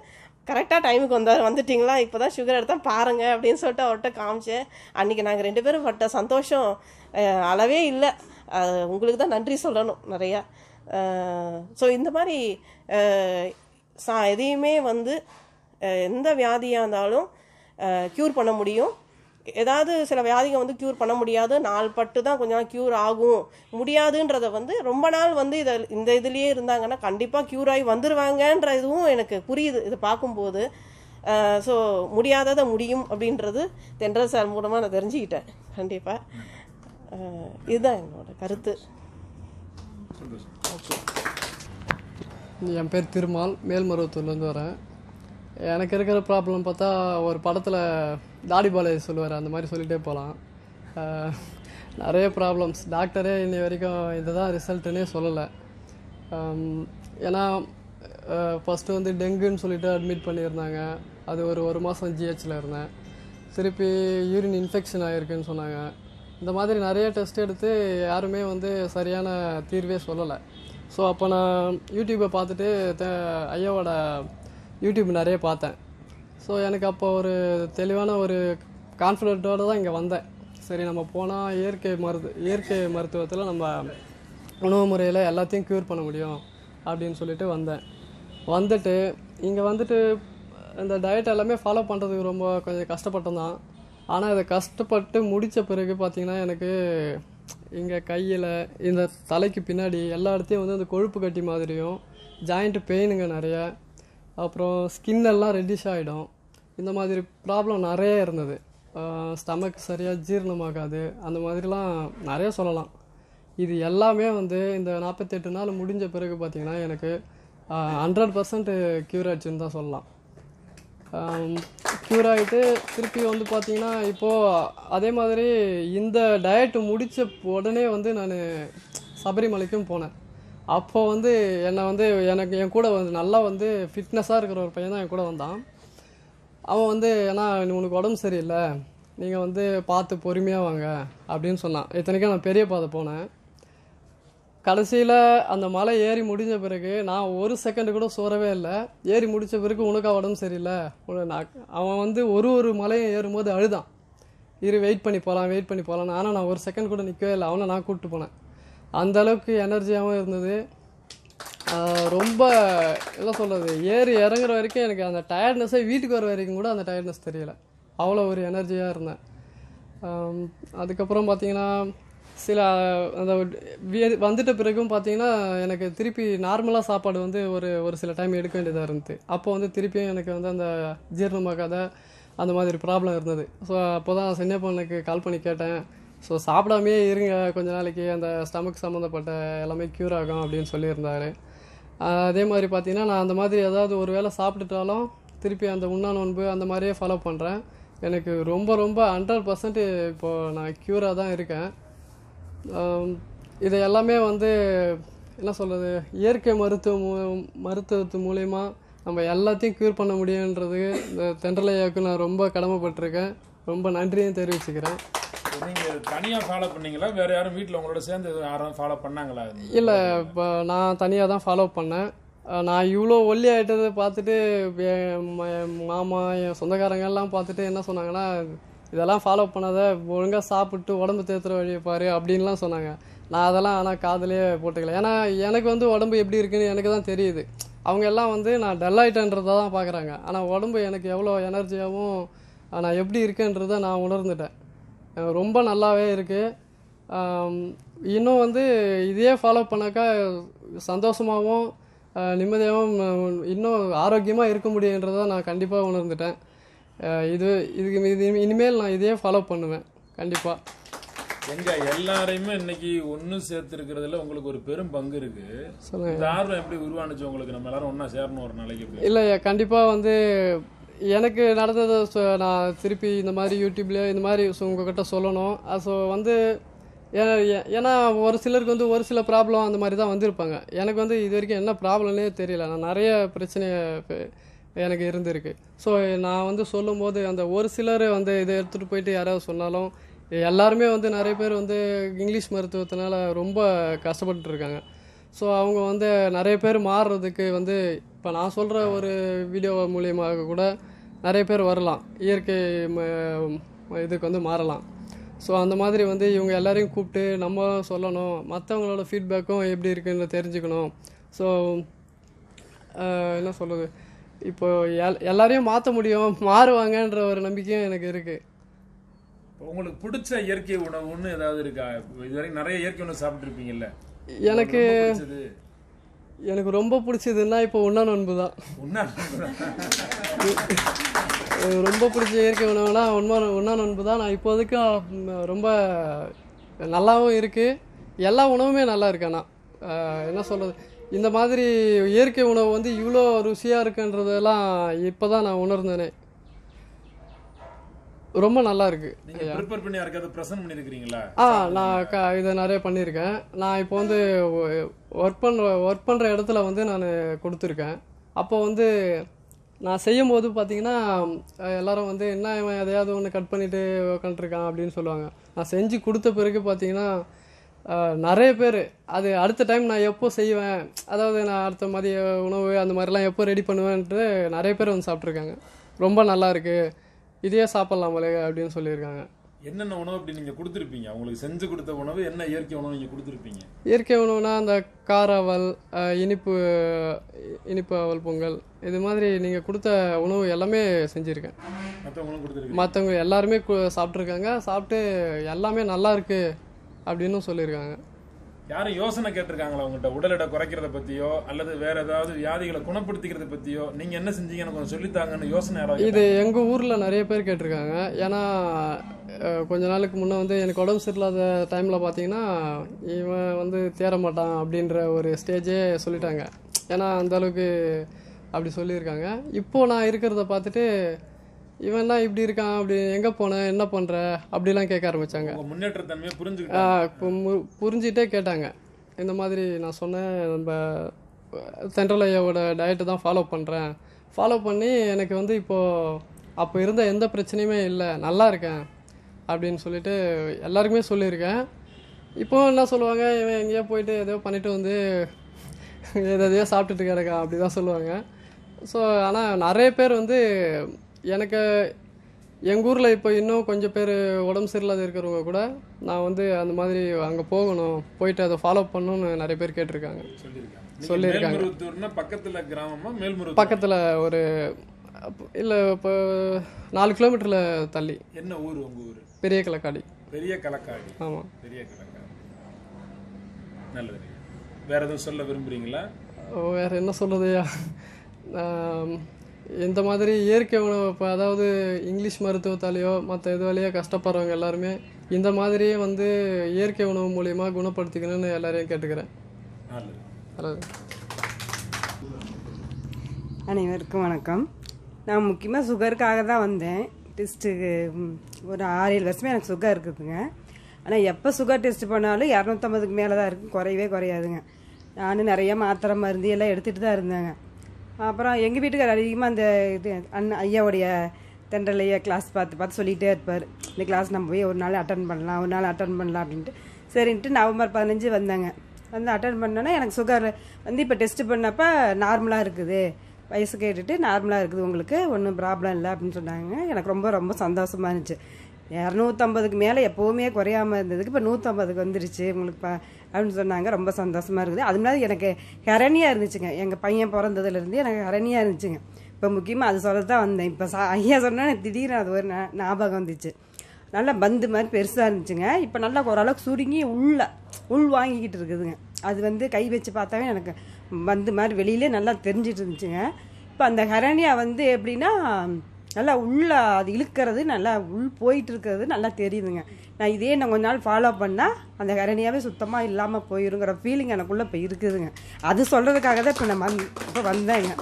கரெக்டாக டைமுக்கு வந்தார் வந்துட்டிங்களா இப்போ தான் சுகர் எடுத்தால் பாருங்கள் அப்படின்னு சொல்லிட்டு அவர்கிட்ட காமிச்சேன் அன்றைக்கி நாங்கள் ரெண்டு பேரும் பட்ட சந்தோஷம் அளவே இல்லை உங்களுக்கு தான் நன்றி சொல்லணும் நிறையா ஸோ இந்த மாதிரி சா எதையுமே வந்து எந்த வியாதியாக இருந்தாலும் க்யூர் பண்ண முடியும் ஏதாவது சில வியாதிகள் வந்து க்யூர் பண்ண முடியாது நாள் பட்டு தான் கொஞ்ச நாள் க்யூர் ஆகும் முடியாதுன்றத வந்து ரொம்ப நாள் வந்து இதை இந்த இதுலேயே இருந்தாங்கன்னா கண்டிப்பாக க்யூர் ஆகி வந்துடுவாங்கன்ற இதுவும் எனக்கு புரியுது இது பார்க்கும்போது ஸோ முடியாததை முடியும் அப்படின்றது தென்றல் சார் மூலமாக நான் தெரிஞ்சுக்கிட்டேன் கண்டிப்பாக இதுதான் என்னோட கருத்து ஓகே என் பேர் திருமால் மேல்மருவத்தூர்லேருந்து வரேன் எனக்கு இருக்கிற ப்ராப்ளம் பார்த்தா ஒரு படத்தில் தாடி பாலே சொல்லுவார் அந்த மாதிரி சொல்லிகிட்டே போகலாம் நிறைய ப்ராப்ளம்ஸ் டாக்டரே இன்னி வரைக்கும் இதுதான் ரிசல்ட்டுன்னே சொல்லலை ஏன்னா ஃபஸ்ட்டு வந்து டெங்குன்னு சொல்லிட்டு அட்மிட் பண்ணியிருந்தாங்க அது ஒரு ஒரு மாதம் ஜிஹெச்சில் இருந்தேன் திருப்பி யூரின் இன்ஃபெக்ஷன் ஆகிருக்குன்னு சொன்னாங்க இந்த மாதிரி நிறைய டெஸ்ட் எடுத்து யாருமே வந்து சரியான தீர்வே சொல்லலை ஸோ அப்போ நான் யூடியூப்பை பார்த்துட்டு ஐயாவோட யூடியூப் நிறைய பார்த்தேன் ஸோ எனக்கு அப்போ ஒரு தெளிவான ஒரு கான்ஃபிடென்ட்டோடு தான் இங்கே வந்தேன் சரி நம்ம போனால் இயற்கை மருத்து இயற்கை மருத்துவத்தில் நம்ம உணவு முறையில் எல்லாத்தையும் க்யூர் பண்ண முடியும் அப்படின்னு சொல்லிட்டு வந்தேன் வந்துட்டு இங்கே வந்துட்டு இந்த டயட் எல்லாமே ஃபாலோ பண்ணுறதுக்கு ரொம்ப கொஞ்சம் கஷ்டப்பட்டோம் தான் ஆனால் இதை கஷ்டப்பட்டு முடித்த பிறகு பார்த்திங்கன்னா எனக்கு இங்கே கையில் இந்த தலைக்கு பின்னாடி எல்லா இடத்தையும் வந்து அந்த கொழுப்பு கட்டி மாதிரியும் ஜாயிண்ட்டு பெயினுங்க நிறைய அப்புறம் ஸ்கின் எல்லாம் ரெடிஷ் ஆகிடும் இந்த மாதிரி ப்ராப்ளம் நிறைய இருந்தது ஸ்டமக் சரியாக ஜீரணமாகாது அந்த மாதிரிலாம் நிறைய சொல்லலாம் இது எல்லாமே வந்து இந்த நாற்பத்தெட்டு நாள் முடிஞ்ச பிறகு பார்த்திங்கன்னா எனக்கு ஹண்ட்ரட் பர்சன்ட் க்யூர் ஆச்சுன்னு தான் சொல்லலாம் க்யூர் ஆகிட்டு திருப்பி வந்து பார்த்தீங்கன்னா இப்போது அதே மாதிரி இந்த டயட் முடித்த உடனே வந்து நான் சபரிமலைக்கும் போனேன் அப்போது வந்து என்னை வந்து எனக்கு என் கூட வந்து நல்லா வந்து ஃபிட்னஸாக இருக்கிற ஒரு பையன் தான் என் கூட வந்தான் அவன் வந்து ஏன்னா உனக்கு உடம்பு சரியில்லை நீங்கள் வந்து பார்த்து பொறுமையாக வாங்க அப்படின்னு சொன்னான் இத்தனைக்கும் நான் பெரிய பாதை போனேன் கடைசியில் அந்த மலை ஏறி முடிஞ்ச பிறகு நான் ஒரு செகண்டு கூட சோறவே இல்லை ஏறி முடித்த பிறகு உனக்கா உடம்பு சரியில்லை நான் அவன் வந்து ஒரு ஒரு மலையும் ஏறும்போது அழுதான் இரு வெயிட் பண்ணி போகலாம் வெயிட் பண்ணி போகலாம் ஆனால் நான் ஒரு செகண்ட் கூட நிற்கவே இல்லை அவனை நான் கூப்பிட்டு போனேன் அந்த அளவுக்கு எனர்ஜியாகவும் இருந்தது ரொம்ப என்ன சொல்கிறது ஏறி இறங்குற வரைக்கும் எனக்கு அந்த டயர்ட்னஸ்ஸே வீட்டுக்கு வர வரைக்கும் கூட அந்த டயர்ட்னஸ் தெரியலை அவ்வளோ ஒரு எனர்ஜியாக இருந்தேன் அதுக்கப்புறம் பார்த்திங்கன்னா சில அந்த வந்துட்ட பிறகும் பார்த்தீங்கன்னா எனக்கு திருப்பி நார்மலாக சாப்பாடு வந்து ஒரு ஒரு சில டைம் எடுக்க வேண்டியதாக இருந்தது அப்போ வந்து திருப்பியும் எனக்கு வந்து அந்த ஜீரணமாகாத அந்த மாதிரி ப்ராப்ளம் இருந்தது ஸோ அப்போ தான் சின்னப்பனுக்கு கால் பண்ணி கேட்டேன் ஸோ சாப்பிடாமே இருங்க கொஞ்ச நாளைக்கு அந்த ஸ்டமக் சம்மந்தப்பட்ட எல்லாமே க்யூர் ஆகும் அப்படின்னு சொல்லியிருந்தார் அதே மாதிரி பார்த்தீங்கன்னா நான் அந்த மாதிரி ஏதாவது ஒரு வேளை சாப்பிட்டுட்டாலும் திருப்பி அந்த உண்ணா நோன்பு அந்த மாதிரியே ஃபாலோ பண்ணுறேன் எனக்கு ரொம்ப ரொம்ப ஹண்ட்ரட் பர்சன்ட் இப்போது நான் க்யூராக தான் இருக்கேன் இது எல்லாமே வந்து என்ன சொல்கிறது இயற்கை மருத்துவ மருத்துவத்து மூலயமா நம்ம எல்லாத்தையும் க்யூர் பண்ண முடியுன்றது இந்த தென்றலையாவுக்கு நான் ரொம்ப கடமைப்பட்டிருக்கேன் ரொம்ப நன்றியும் தெரிவிச்சுக்கிறேன் நீங்கள் தனியாக ஃபாலோ பண்ணீங்களா வேறு யாரும் வீட்டில் உங்களோட சேர்ந்து யாரும் ஃபாலோ பண்ணாங்களா இல்லை இப்போ நான் தனியாக தான் ஃபாலோ பண்ணேன் நான் இவ்வளோ ஒல்லி ஆகிட்டதை பார்த்துட்டு என் மாமா என் சொந்தக்காரங்கெல்லாம் பார்த்துட்டு என்ன சொன்னாங்கன்னா இதெல்லாம் ஃபாலோ பண்ணாத ஒழுங்காக சாப்பிட்டு உடம்பு தேத்துற வழியை பாரு அப்படின்லாம் சொன்னாங்க நான் அதெல்லாம் ஆனால் காதலே போட்டுக்கல ஏன்னா எனக்கு வந்து உடம்பு எப்படி இருக்குன்னு எனக்கு தான் தெரியுது அவங்க எல்லாம் வந்து நான் டல்லாயிட்டேன்றதை தான் பார்க்குறாங்க ஆனால் உடம்பு எனக்கு எவ்வளோ எனர்ஜியாகவும் நான் எப்படி இருக்குன்றதை நான் உணர்ந்துட்டேன் ரொம்ப நல்லாவே இருக்குது இன்னும் வந்து இதையே ஃபாலோ பண்ணாக்கா சந்தோஷமாகவும் நிம்மதியாகவும் இன்னும் ஆரோக்கியமாக இருக்க முடியுன்றதை நான் கண்டிப்பாக உணர்ந்துட்டேன் இது இதுக்கு இது இனிமேல் நான் இதையே ஃபாலோ பண்ணுவேன் கண்டிப்பாக எங்க எல்லாரையுமே இன்னைக்கு ஒன்னு சேர்த்திருக்கிறதுல உங்களுக்கு ஒரு பெரும் பங்கு இருக்கு இந்த ஆர்வம் எப்படி உருவானுச்சு உங்களுக்கு நம்ம எல்லாரும் ஒன்னா சேரணும் ஒரு நாளைக்கு இல்லையா கண்டிப்பா வந்து எனக்கு நடந்ததை நான் திருப்பி இந்த மாதிரி யூடியூப்ல இந்த மாதிரி ஸோ உங்ககிட்ட சொல்லணும் ஸோ வந்து ஏன்னா ஒரு சிலருக்கு வந்து ஒரு சில ப்ராப்ளம் அந்த மாதிரி தான் வந்திருப்பாங்க எனக்கு வந்து இது வரைக்கும் என்ன ப்ராப்ளம்னே தெரியல நான் நிறைய பிரச்சனையை எனக்கு இருந்திருக்கு ஸோ நான் வந்து சொல்லும்போது அந்த ஒரு சிலர் வந்து இதை எடுத்துகிட்டு போயிட்டு யாராவது சொன்னாலும் எல்லாருமே வந்து நிறைய பேர் வந்து இங்கிலீஷ் மருத்துவத்தினால ரொம்ப கஷ்டப்பட்டு இருக்காங்க ஸோ அவங்க வந்து நிறைய பேர் மாறுறதுக்கு வந்து இப்போ நான் சொல்கிற ஒரு வீடியோ மூலியமாக கூட நிறைய பேர் வரலாம் இயற்கை இதுக்கு வந்து மாறலாம் ஸோ அந்த மாதிரி வந்து இவங்க எல்லாரையும் கூப்பிட்டு நம்ம சொல்லணும் மற்றவங்களோட ஃபீட்பேக்கும் எப்படி இருக்குன்னு தெரிஞ்சுக்கணும் ஸோ என்ன சொல்கிறது இப்போ எல் எல்லாரையும் மாற்ற முடியும் மாறுவாங்கன்ற ஒரு நம்பிக்கையும் எனக்கு இருக்கு உங்களுக்கு பிடிச்ச இயற்கை உணவுன்னு ஏதாவது இருக்கா இதுவரைக்கும் நிறைய இயற்கை உணவு சாப்பிட்டுருப்பீங்கல்ல எனக்கு எனக்கு ரொம்ப பிடிச்சதுன்னா இப்போ உண்ணா நோன்பு தான் ரொம்ப பிடிச்ச இயற்கை உணவுனா உண்மை உண்ணா நோன்பு தான் நான் இப்போதுக்கும் ரொம்ப நல்லாவும் இருக்குது எல்லா உணவுமே நல்லா இருக்கேன் நான் என்ன சொல்கிறது இந்த மாதிரி இயற்கை உணவு வந்து இவ்வளோ ருசியாக இருக்குன்றதெல்லாம் இப்போ தான் நான் உணர்ந்தேனே ரொம்ப நல்லா இருக்கு ஆ நான் இதை நிறைய பண்ணியிருக்கேன் நான் இப்போ வந்து ஒர்க் பண்ணுற ஒர்க் பண்ணுற இடத்துல வந்து நான் கொடுத்துருக்கேன் அப்போ வந்து நான் செய்யும் போது பார்த்தீங்கன்னா எல்லாரும் வந்து என்ன இவன் எதையாவது ஒன்று கட் பண்ணிட்டு உட்காந்துருக்கான் அப்படின்னு சொல்லுவாங்க நான் செஞ்சு கொடுத்த பிறகு பார்த்தீங்கன்னா நிறைய பேர் அது அடுத்த டைம் நான் எப்போ செய்வேன் அதாவது நான் அடுத்த மதிய உணவு அந்த மாதிரிலாம் எப்போ ரெடி பண்ணுவேன்ட்டு நிறைய பேர் வந்து சாப்பிட்ருக்காங்க ரொம்ப நல்லா இருக்குது இதையே சாப்பிட்லாம் போலே அப்படின்னு சொல்லியிருக்காங்க என்னென்ன உணவு அப்படி நீங்கள் கொடுத்துருப்பீங்க அவங்களுக்கு செஞ்சு கொடுத்த உணவு என்ன இயற்கை உணவு நீங்கள் கொடுத்துருப்பீங்க இயற்கை உணவுனா அந்த காராவல் இனிப்பு இனிப்பு அவல் பொங்கல் இது மாதிரி நீங்கள் கொடுத்த உணவு எல்லாமே செஞ்சுருக்கேன் மற்றவங்க எல்லாருமே சாப்பிட்ருக்காங்க சாப்பிட்டு எல்லாமே நல்லா இருக்குது அப்படின்னு சொல்லியிருக்காங்க யாரும் யோசனை கேட்டிருக்காங்களா உங்கள்கிட்ட உடல் எடை குறைக்கிறத பற்றியோ அல்லது வேற ஏதாவது வியாதிகளை குணப்படுத்திக்கிறத பற்றியோ நீங்கள் என்ன செஞ்சீங்க எனக்கு கொஞ்சம் சொல்லித்தாங்கன்னு யோசனை யாராவது இது எங்கள் ஊரில் நிறைய பேர் கேட்டிருக்காங்க ஏன்னா கொஞ்ச நாளுக்கு முன்னே வந்து எனக்கு உடம்பு சரியில்லாத டைமில் பார்த்தீங்கன்னா இவன் வந்து தேர மாட்டான் அப்படின்ற ஒரு ஸ்டேஜே சொல்லிட்டாங்க ஏன்னா அந்தளவுக்கு அப்படி சொல்லியிருக்காங்க இப்போது நான் இருக்கிறத பார்த்துட்டு இவன்னா இப்படி இருக்கான் அப்படி எங்கே போன என்ன பண்ணுற அப்படிலாம் கேட்க ஆரம்பித்தாங்க முன்னேற்றத்தன்மையை புரிஞ்சு புரிஞ்சுட்டே கேட்டாங்க இந்த மாதிரி நான் சொன்னேன் நம்ம சென்ட்ரல் ஐயாவோட டயட்டை தான் ஃபாலோ பண்ணுறேன் ஃபாலோ பண்ணி எனக்கு வந்து இப்போது அப்போ இருந்த எந்த பிரச்சனையுமே இல்லை நல்லா இருக்கேன் அப்படின்னு சொல்லிட்டு எல்லாருக்குமே சொல்லியிருக்கேன் இப்போவும் என்ன சொல்லுவாங்க இவன் எங்கேயோ போயிட்டு எதோ பண்ணிட்டு வந்து எதையோ சாப்பிட்டுட்டு கிடக்கா அப்படி தான் சொல்லுவாங்க ஸோ ஆனால் நிறைய பேர் வந்து எனக்கு எங்கள் ஊரில் இப்போ இன்னும் கொஞ்சம் பேர் உடம்பு சரியில்லாத இருக்கிறவங்க கூட நான் வந்து அந்த மாதிரி அங்கே போகணும் போயிட்டு அதை ஃபாலோ பண்ணணும்னு நிறைய பேர் கேட்டிருக்காங்க சொல்லியிருக்காங்க பக்கத்தில் கிராமமாக மேல்முருகன் பக்கத்தில் ஒரு இல்லை இப்போ நாலு கிலோமீட்டரில் தள்ளி என்ன ஊர் உங்கள் ஊர் பெரிய கலக்காடி பெரிய கலக்காடி ஆமாம் பெரிய கலக்காடி நல்லது வேறு எதுவும் சொல்ல விரும்புகிறீங்களா வேறு என்ன சொல்கிறதுயா இந்த மாதிரி இயற்கை உணவு இப்போ அதாவது இங்கிலீஷ் மருத்துவத்தாலேயோ மற்ற இது கஷ்டப்படுறவங்க எல்லாருமே இந்த மாதிரியே வந்து இயற்கை உணவு மூலிமா குணப்படுத்திக்கணும்னு எல்லாரையும் கேட்டுக்கிறேன் அனைவருக்கும் வணக்கம் நான் முக்கியமாக சுகருக்காக தான் வந்தேன் டெஸ்ட்டுக்கு ஒரு ஆறு ஏழு வருஷமே எனக்கு சுகர் இருக்குதுங்க ஆனால் எப்போ சுகர் டெஸ்ட் பண்ணாலும் இரநூத்தம்பதுக்கு மேலே தான் இருக்கும் குறையவே குறையாதுங்க நானும் நிறையா மாத்திரை மருந்து எல்லாம் எடுத்துகிட்டு தான் இருந்தேங்க அப்புறம் எங்கள் வீட்டுக்கார் அதிகமாக அந்த இது அண்ணன் ஐயாவுடைய தென்றலையே கிளாஸ் பார்த்து பார்த்து சொல்லிகிட்டே இருப்பார் இந்த கிளாஸ் நம்ம போய் ஒரு நாள் அட்டன் பண்ணலாம் ஒரு நாள் அட்டன் பண்ணலாம் அப்படின்ட்டு சரின்ட்டு நவம்பர் பதினஞ்சு வந்தாங்க வந்து அட்டன் பண்ணோன்னா எனக்கு சுகர் வந்து இப்போ டெஸ்ட்டு பண்ணப்போ நார்மலாக இருக்குது வயசு கேட்டுட்டு நார்மலாக இருக்குது உங்களுக்கு ஒன்றும் ப்ராப்ளம் இல்லை அப்படின்னு சொன்னாங்க எனக்கு ரொம்ப ரொம்ப சந்தோஷமாக இருந்துச்சு இரநூத்தம்பதுக்கு மேலே எப்போவுமே குறையாமல் இருந்ததுக்கு இப்போ நூற்றம்பதுக்கு வந்துருச்சு உங்களுக்கு பா அப்படின்னு சொன்னாங்க ரொம்ப சந்தோஷமாக இருக்குது அது மாதிரி எனக்கு ஹரணியாக இருந்துச்சுங்க எங்கள் பையன் பிறந்ததுலேருந்து எனக்கு ஹரணியாக இருந்துச்சுங்க இப்போ முக்கியமாக அது சொல்ல தான் வந்தேன் இப்போ சா ஐயா சொன்னோன்னே திடீர்னு அது ஒரு ஞாபகம் வந்துச்சு நல்லா பந்து மாதிரி பெருசாக இருந்துச்சுங்க இப்போ நல்லா ஓரளவுக்கு சுருங்கி உள்ள உள் வாங்கிக்கிட்டு இருக்குதுங்க அது வந்து கை வச்சு பார்த்தாவே எனக்கு பந்து மாதிரி வெளியிலே நல்லா தெரிஞ்சிட்டு இருந்துச்சுங்க இப்போ அந்த ஹரணியா வந்து எப்படின்னா நல்லா உள்ளே அது இழுக்கிறது நல்லா உள் போயிட்டு இருக்கிறது நல்லா தெரியுதுங்க நான் இதே நான் கொஞ்ச நாள் ஃபாலோ பண்ணால் அந்த கரணியாகவே சுத்தமாக இல்லாமல் போயிருங்கிற ஃபீலிங் எனக்குள்ளே இப்போ இருக்குதுங்க அது சொல்கிறதுக்காக தான் இப்போ நான் வந்து இப்போ வந்தேங்க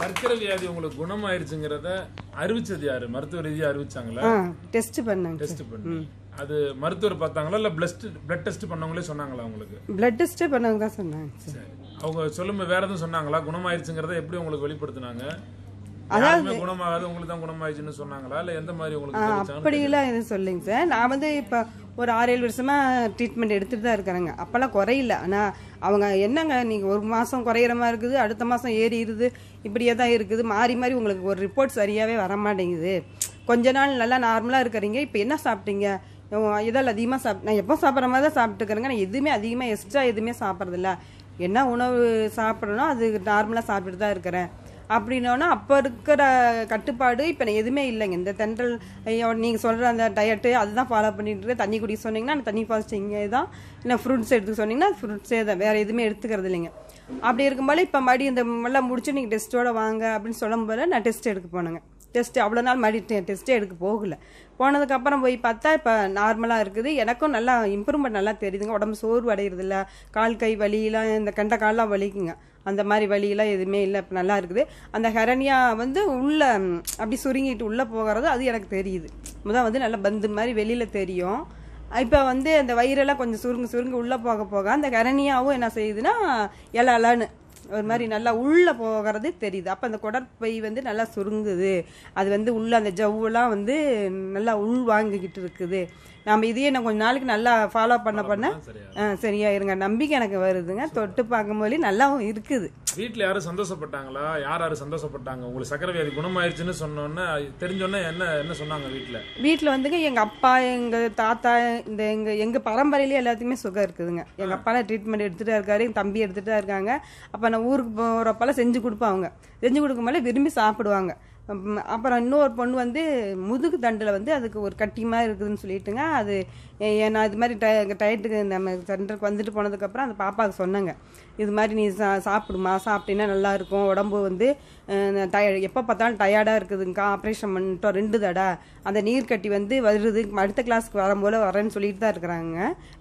சர்க்கரை வியாதி உங்களுக்கு குணமாயிருச்சுங்கிறத அறிவிச்சது யாரு மருத்துவ ரீதியாக அறிவிச்சாங்களா டெஸ்ட் பண்ணாங்க டெஸ்ட் பண்ணி அது மருத்துவர் பார்த்தாங்களா இல்லை பிளட் பிளட் டெஸ்ட் பண்ணவங்களே சொன்னாங்களா உங்களுக்கு பிளட் டெஸ்ட்டே பண்ணவங்க தான் சொன்னாங்க அவங்க சொல்லும்போது வேற எதுவும் சொன்னாங்களா குணமாயிருச்சுங்கிறத எப்படி உங்களுக்கு வெளிப்படுத்தினாங்க அதாவது குணமாகாது உங்களுக்கு தான் குணமாயிடுச்சுன்னு சொன்னாங்களா இல்ல எந்த மாதிரி உங்களுக்கு அப்படிலாம் எதுவும் சொல்லிங்க சார் நான் வந்து இப்போ ஒரு ஆறு ஏழு வருஷமா ட்ரீட்மெண்ட் எடுத்துட்டு தான் இருக்கிறேங்க அப்பெல்லாம் குறையில ஆனா அவங்க என்னங்க நீங்க ஒரு மாசம் குறையிற மாதிரி இருக்குது அடுத்த மாசம் ஏறிடுது இப்படியே தான் இருக்குது மாறி மாறி உங்களுக்கு ஒரு ரிப்போர்ட் சரியாவே வர மாட்டேங்குது கொஞ்ச நாள் நல்லா நார்மலா இருக்கிறீங்க இப்போ என்ன சாப்பிட்டீங்க இதில் அதிகமாக சாப் நான் எப்போ சாப்பிட்ற மாதிரி தான் சாப்பிட்டுக்கிறேங்க நான் எதுவுமே அதிகமாக எக்ஸ்ட்ரா எதுவுமே சாப்பிட்றதில்ல என்ன உணவு சாப்பிட்றனோ அது நார்மலாக சாப்பிட்டுட்டு தான் இருக்கிறேன் அப்படின்னா அப்போ இருக்கிற கட்டுப்பாடு இப்போ எதுவுமே இல்லைங்க இந்த தென்றல் ஐயோ நீங்கள் சொல்கிற அந்த டயட்டு அதுதான் ஃபாலோ பண்ணிட்டு தண்ணி குடிக்க சொன்னீங்கன்னா தண்ணி இங்கே தான் இல்லை ஃப்ரூட்ஸ் எடுத்துக்க சொன்னீங்கன்னா ஃப்ரூட்ஸே தான் வேறு எதுவுமே எடுத்துக்கிறது இல்லைங்க அப்படி இருக்கும்போது இப்போ மறுபடியும் இந்த மெல்லாம் முடிச்சு நீங்கள் டெஸ்ட்டோடு வாங்க அப்படின்னு சொல்லும்போது நான் டெஸ்ட் எடுக்க போனேங்க டெஸ்ட் அவ்வளோ நாள் மறுபடி டெஸ்ட்டே எடுக்க போகல போனதுக்கப்புறம் போய் பார்த்தா இப்போ நார்மலாக இருக்குது எனக்கும் நல்லா இம்ப்ரூவ்மெண்ட் நல்லா தெரியுதுங்க உடம்பு சோர்வு அடையிறதில்ல கால் கை வலியெலாம் இந்த கண்ட காலெலாம் வலிக்குங்க அந்த மாதிரி வழியெல்லாம் எதுவுமே இல்லை இப்போ நல்லா இருக்குது அந்த ஹரண்யா வந்து உள்ளே அப்படி சுருங்கிட்டு உள்ளே போகிறதோ அது எனக்கு தெரியுது முதல் வந்து நல்லா பந்து மாதிரி வெளியில் தெரியும் இப்போ வந்து அந்த வயிறெல்லாம் கொஞ்சம் சுருங்கு சுருங்கு உள்ளே போக போக அந்த கரணியாவும் என்ன செய்யுதுன்னா இலன்னு ஒரு மாதிரி நல்லா உள்ளே போகிறது தெரியுது அப்போ அந்த குடற்பை வந்து நல்லா சுருங்குது அது வந்து உள்ளே அந்த ஜவ்வெல்லாம் வந்து நல்லா உள் வாங்கிக்கிட்டு இருக்குது நம்ம இதையே நான் கொஞ்ச நாளைக்கு நல்லா ஃபாலோ பண்ண பண்ண சரியா இருங்க நம்பிக்கை எனக்கு வருதுங்க தொட்டு பார்க்கும்போது நல்லாவும் இருக்குது வீட்டில் யாரும் சந்தோஷப்பட்டாங்களா யார் யாரும் சந்தோஷப்பட்டாங்க உங்களுக்கு சக்கரை வியாதி குணமாயிருச்சுன்னு சொன்னோன்னே தெரிஞ்சோன்னே என்ன என்ன சொன்னாங்க வீட்டில் வீட்டில் வந்துங்க எங்கள் அப்பா எங்கள் தாத்தா இந்த எங்கள் எங்கள் பரம்பரையிலே எல்லாத்துக்குமே சுகம் இருக்குதுங்க எங்கள் அப்பாலாம் ட்ரீட்மெண்ட் எடுத்துகிட்டா இருக்காரு எங்கள் தம்பி எடுத்துகிட்டா இருக்காங்க அப்போ நான் ஊருக்கு போகிறப்பெல்லாம் செஞ்சு கொடுப்பேன் அவங்க செஞ்சு கொடுக்கும்போது விரும்பி சாப்பிடுவாங்க அப்புறம் இன்னொரு பொண்ணு வந்து முதுகு தண்டில் வந்து அதுக்கு ஒரு மாதிரி இருக்குதுன்னு சொல்லிட்டுங்க அது நான் இது மாதிரி டயத்துக்கு நம்ம சென்டருக்கு வந்துட்டு போனதுக்கப்புறம் அந்த பாப்பாவுக்கு சொன்னேங்க இது மாதிரி நீ சா சாப்பிடுமா சாப்பிட்டீங்கன்னா நல்லாயிருக்கும் உடம்பு வந்து டய எப்போ பார்த்தாலும் டயர்டாக இருக்குதுங்கக்கா ஆப்ரேஷன் பண்ணிட்டோம் ரெண்டு தடை அந்த நீர் கட்டி வந்து வருது அடுத்த கிளாஸ்க்கு வரும்போல் வரேன்னு சொல்லிட்டு தான் இருக்கிறாங்க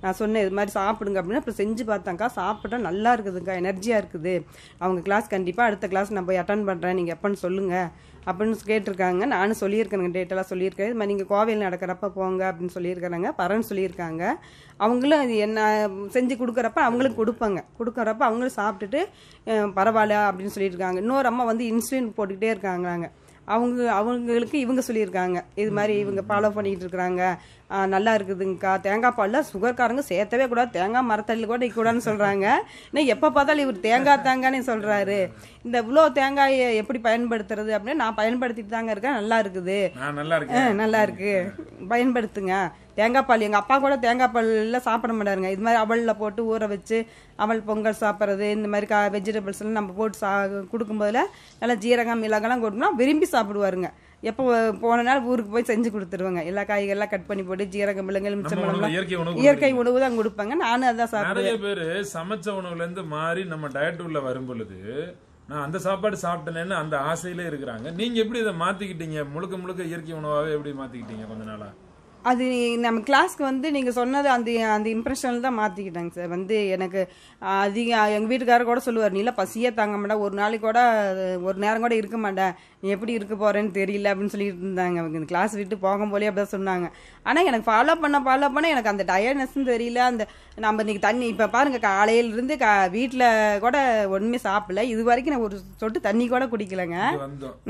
நான் சொன்னேன் இது மாதிரி சாப்பிடுங்க அப்படின்னா அப்புறம் செஞ்சு பார்த்தாங்க்கா சாப்பிட்டா நல்லா இருக்குதுங்க்கா எனர்ஜியாக இருக்குது அவங்க கிளாஸ் கண்டிப்பாக அடுத்த கிளாஸ் நான் போய் அட்டன் பண்ணுறேன் நீங்கள் எப்போன்னு சொல்லுங்கள் அப்படின்னு கேட்டிருக்காங்க நானும் சொல்லியிருக்கேன் டேட்டெல்லாம் சொல்லியிருக்கேன் இது மாதிரி நீங்கள் கோவையில் நடக்கிறப்ப போங்க அப்படின்னு சொல்லியிருக்கிறாங்க வரேன்னு சொல்லியிருக்காங்க அவங்களும் அது என்ன செஞ்சு கொடுக்குறப்ப அவங்களுக்கு கொடுப்பாங்க கொடுக்குறப்ப அவங்களும் சாப்பிட்டுட்டு பரவாயில்ல அப்படின்னு சொல்லியிருக்காங்க இன்னொரு அம்மா வந்து இன்சுலின் போட்டுக்கிட்டே இருக்காங்க அவங்க அவங்களுக்கு இவங்க சொல்லியிருக்காங்க இது மாதிரி இவங்க ஃபாலோ பண்ணிகிட்டு இருக்கிறாங்க நல்லா இருக்குதுங்கக்கா தேங்காய் பாலில் சுகர்காரங்க சேர்த்தவே கூடாது தேங்காய் மரத்தள்ளி கூட கூடாதுன்னு சொல்கிறாங்க இன்னும் எப்போ பார்த்தாலும் இவர் தேங்காய் தேங்காய்னு சொல்கிறாரு இந்த இவ்வளோ தேங்காயை எப்படி பயன்படுத்துறது அப்படின்னு நான் பயன்படுத்திட்டு தாங்க இருக்கேன் நல்லா இருக்குது நல்லா இருக்கு பயன்படுத்துங்க தேங்காய் பால் எங்கள் அப்பா கூட தேங்காய் பாலில் சாப்பிட மாட்டாருங்க இது மாதிரி அவலில் போட்டு ஊற வச்சு அவள் பொங்கல் சாப்பிட்றது இந்த மாதிரி கா வெஜிடபிள்ஸ்லாம் நம்ம போட்டு சா கொடுக்கும்போதில் நல்லா ஜீரகம் மிளகெல்லாம் கொடுக்கணும் விரும்பி சாப்பிடுவாருங்க எப்போ போன நாள் ஊருக்கு போய் செஞ்சு கொடுத்துருவாங்க எல்லா காய்கறிலாம் கட் பண்ணி போட்டு ஜீரகம் மிளங்கல் மிச்சம் இயற்கை உணவு தான் கொடுப்பாங்க நானும் அதான் சாப்பிடுவேன் நிறைய பேர் சமைச்ச உணவுல இருந்து மாறி நம்ம டயட் உள்ள வரும் பொழுது நான் அந்த சாப்பாடு சாப்பிட்டேன்னு அந்த ஆசையிலே இருக்கிறாங்க நீங்க எப்படி இதை மாத்திக்கிட்டீங்க முழுக்க முழுக்க இயற்கை உணவாவே எப்படி மாத்திக்கிட்டீங்க கொஞ்ச நாளா அது நம்ம கிளாஸ்க்கு வந்து நீங்கள் சொன்னது அந்த அந்த இம்ப்ரெஷனில் தான் மாற்றிக்கிட்டாங்க சார் வந்து எனக்கு அதிகம் எங்கள் வீட்டுக்காரர் கூட சொல்லுவார் நீலாம் பசியே தாங்க மாட்டேன் ஒரு நாளைக்கு கூட ஒரு நேரம் கூட இருக்க மாட்டேன் எப்படி இருக்க போகிறேன்னு தெரியல அப்படின்னு சொல்லிட்டு இருந்தாங்க அவங்க இந்த கிளாஸ் விட்டு போகும் போலே அப்படி தான் சொன்னாங்க ஆனால் எனக்கு ஃபாலோ பண்ண ஃபாலோ பண்ண எனக்கு அந்த டயர்னஸ்ன்னு தெரியல அந்த நம்ம இன்னைக்கு தண்ணி இப்போ பாருங்கள் காலையிலேருந்து கா வீட்டில் கூட ஒன்றுமே சாப்பிடல இது வரைக்கும் நான் ஒரு சொட்டு தண்ணி கூட குடிக்கலைங்க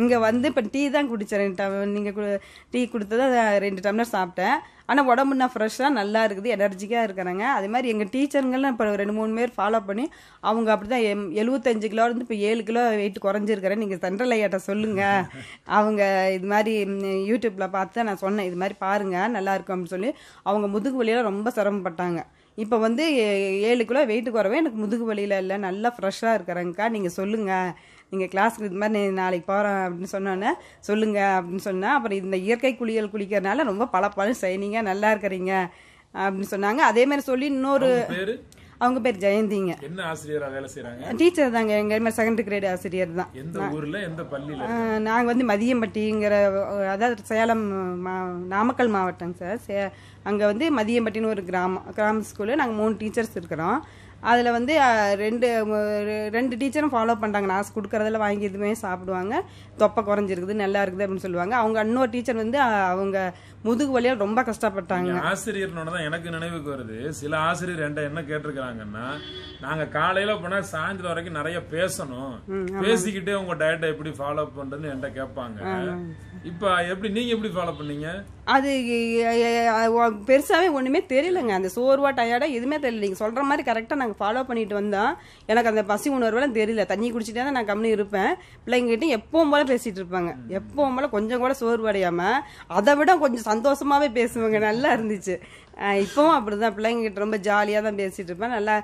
இங்கே வந்து இப்போ டீ தான் குடித்தேன் ரெண்டு டம் நீங்கள் டீ கொடுத்ததை ரெண்டு டம்ளர் சாப்பிட்டேன் ஆனால் நான் ஃப்ரெஷ்ஷாக நல்லா இருக்குது எனர்ஜிக்காக இருக்கிறாங்க அதே மாதிரி எங்கள் டீச்சருங்கெல்லாம் இப்போ ரெண்டு மூணு பேர் ஃபாலோ பண்ணி அவங்க அப்படி தான் எம் எழுபத்தஞ்சு கிலோ இருந்து இப்போ ஏழு கிலோ வெயிட் குறைஞ்சிருக்கிறேன் நீங்கள் சென்ட்ரல் ஐயாட்ட சொல்லுங்கள் அவங்க இது மாதிரி யூடியூப்பில் பார்த்து தான் நான் சொன்னேன் இது மாதிரி பாருங்கள் நல்லாயிருக்கும் அப்படின்னு சொல்லி அவங்க முதுகு வழியெல்லாம் ரொம்ப சிரமப்பட்டாங்க இப்போ வந்து ஏழு கிலோ வெயிட்டு குறவே எனக்கு முதுகு வழியில் இல்லை நல்லா ஃப்ரெஷ்ஷாக இருக்கிறேங்க்கா நீங்கள் சொல்லுங்கள் நீங்கள் கிளாஸ்க்கு இது மாதிரி நாளைக்கு போகிறேன் அப்படின்னு சொன்னோன்னே சொல்லுங்கள் அப்படின்னு சொன்னால் அப்புறம் இந்த இயற்கை குளியல் குளிக்கிறனால ரொம்ப பழம் சைனிங்காக நல்லா இருக்கிறீங்க அப்படின்னு சொன்னாங்க அதே மாதிரி சொல்லி இன்னொரு அவங்க பேர் ஜெயந்திங்க என்ன ஆசிரியரா வேலை செய்யறாங்க டீச்சர் தாங்க எங்க மாதிரி செகண்ட் கிரேட் ஆசிரியர் தான் எந்த ஊர்ல எந்த பள்ளியில நாங்க வந்து மதியம்பட்டிங்கிற அதாவது சேலம் நாமக்கல் மாவட்டம் சார் அங்கே வந்து மதியம்பட்டின்னு ஒரு கிராமம் கிராம ஸ்கூலு நாங்கள் மூணு டீச்சர்ஸ் இருக்கிறோம் அதில் வந்து ரெண்டு ரெண்டு டீச்சரும் ஃபாலோ பண்ணுறாங்க நான் கொடுக்குறதில் வாங்கி எதுவுமே சாப்பிடுவாங்க தொப்பை குறைஞ்சிருக்குது நல்லா இருக்குது அப்படின்னு சொல்லுவாங்க அவங்க இன்னொரு டீச்சர் வந்து அவங்க முதுகு வழியால் ரொம்ப கஷ்டப்பட்டாங்க ஆசிரியர்னோட தான் எனக்கு நினைவுக்கு வருது சில ஆசிரியர் என்கிட்ட என்ன கேட்டிருக்கிறாங்கன்னா நாங்கள் காலையில் போனால் சாயந்தரம் வரைக்கும் நிறைய பேசணும் பேசிக்கிட்டே உங்கள் டயட்டை எப்படி ஃபாலோ பண்ணுறதுன்னு என்கிட்ட கேட்பாங்க இப்போ எப்படி நீங்கள் எப்படி ஃபாலோ பண்ணீங்க அது பெருசாகவே ஒன்றுமே தெரியலங்க அந்த சோர்வா டயர்டாக எதுவுமே தெரியல நீங்கள் சொல்கிற மாதிரி கரெக்டாக நாங்கள் ஃபாலோ பண்ணிட்டு வந்தால் எனக்கு அந்த பசி உணர்வெல்லாம் தெரியல தண்ணி குடிச்சிட்டே தான் நான் கம்மி இருப்பேன் பிள்ளைங்ககிட்ட எப்பவும் போல் பேசிகிட்டு இருப்பாங்க எப்பவும் போல் கொஞ்சம் கூட சோர்வடையாமல் அதை விட கொஞ்சம் சந்தோஷமாகவே பேசுவாங்க நல்லா இருந்துச்சு இப்பவும் அப்படிதான் பிள்ளைங்க கிட்ட ரொம்ப ஜாலியா தான் பேசிட்டு இருப்பேன் நல்லா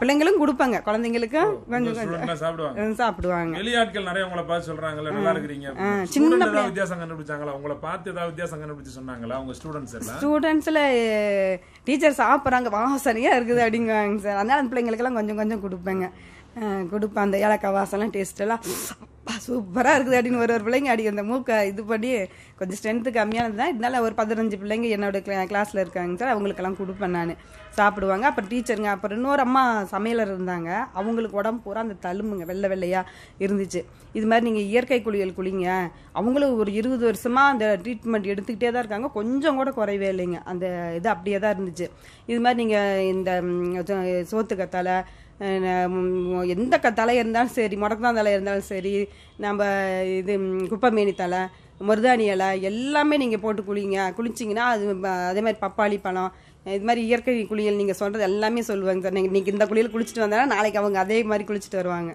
பிள்ளைங்களும் கொடுப்பாங்க குழந்தைங்களுக்கும் கொஞ்சம் கொஞ்சம் சாப்பிடுவாங்க வெளியாட்கள் நிறைய உங்களை பார்த்து சொல்றாங்கல்ல நல்லா இருக்கிறீங்க சின்ன ஏதாவது வித்தியாசம் கண்டுபிடிச்சாங்களா உங்களை பார்த்து ஏதாவது வித்தியாசம் கண்டுபிடிச்சு சொன்னாங்களா உங்க ஸ்டூடெண்ட்ஸ் எல்லாம் ஸ்டூடெண்ட்ஸ்ல டீச்சர் சாப்பிட்றாங்க வாசனையா இருக்குது அப்படிங்குவாங்க சார் அதனால அந்த பிள்ளைங்களுக்கு எல்லாம் கொஞ்சம் கொஞ்சம் கொடுப்பேங்க கொடுப்பேன் அந்த ஏலக்காய் வாசம்லாம் டேஸ்ட்டெல்லாம் அப்பா சூப்பராக இருக்குது அப்படின்னு ஒரு ஒரு பிள்ளைங்க அடி அந்த மூக்கை இது பண்ணி கொஞ்சம் ஸ்ட்ரென்த்து கம்மியானது தான் இருந்தாலும் ஒரு பதினஞ்சு பிள்ளைங்க என்னோடய க்ளா கிளாஸில் இருக்காங்க சார் அவங்களுக்கெல்லாம் கொடுப்பேன் நான் சாப்பிடுவாங்க அப்புறம் டீச்சருங்க அப்புறம் இன்னொரு அம்மா சமையலர் இருந்தாங்க அவங்களுக்கு உடம்பு பூரா அந்த தழும்புங்க வெள்ளை வெள்ளையாக இருந்துச்சு இது மாதிரி நீங்கள் இயற்கை குளியல் குளிங்க அவங்களும் ஒரு இருபது வருஷமாக அந்த ட்ரீட்மெண்ட் எடுத்துக்கிட்டே தான் இருக்காங்க கொஞ்சம் கூட குறைவே இல்லைங்க அந்த இது அப்படியே தான் இருந்துச்சு இது மாதிரி நீங்கள் இந்த சோத்துக்கத்தலை எந்த க தலை இருந்தாலும் சரி முடக்கத்தான் தலை இருந்தாலும் சரி நம்ம இது குப்பைமேனி தலை மருதாணி இலை எல்லாமே நீங்கள் போட்டு குளிங்க குளிச்சிங்கன்னா அது அதே மாதிரி பப்பாளி பழம் இது மாதிரி இயற்கை குளியல் நீங்கள் சொல்கிறது எல்லாமே சொல்லுவாங்க சார் நீங்கள் நீங்கள் இந்த குளியல் குளிச்சுட்டு வந்தாலும் நாளைக்கு அவங்க அதே மாதிரி குளிச்சுட்டு வருவாங்க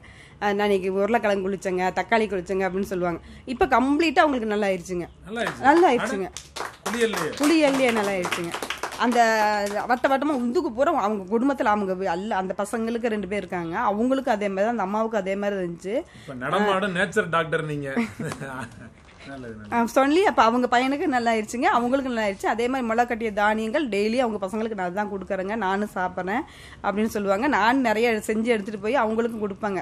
நான் இன்றைக்கி உருளைக்கிழங்கு குளிச்சங்க தக்காளி குளிச்சங்க அப்படின்னு சொல்லுவாங்க இப்போ கம்ப்ளீட்டாக அவங்களுக்கு நல்லா ஆயிடுச்சுங்க நல்லா ஆயிடுச்சுங்க புளியல்லையே நல்லா ஆயிடுச்சுங்க அந்த வட்ட வட்டமாக உந்துக்கு பூரா அவங்க குடும்பத்தில் அவங்க அல்ல அந்த பசங்களுக்கு ரெண்டு பேர் இருக்காங்க அவங்களுக்கும் அதே மாதிரி அந்த அம்மாவுக்கும் அதே மாதிரி இருந்துச்சு நடமாட நேச்சர் டாக்டர் நீங்கள் சொல்லி அப்போ அவங்க பையனுக்கு நல்லா ஆயிடுச்சுங்க அவங்களுக்கு நல்லா ஆயிடுச்சு அதே மாதிரி முளை கட்டிய தானியங்கள் டெய்லி அவங்க பசங்களுக்கு நான் தான் கொடுக்குறேங்க நானும் சாப்பிட்றேன் அப்படின்னு சொல்லுவாங்க நான் நிறைய செஞ்சு எடுத்துகிட்டு போய் அவங்களுக்கும் கொடுப்பாங்க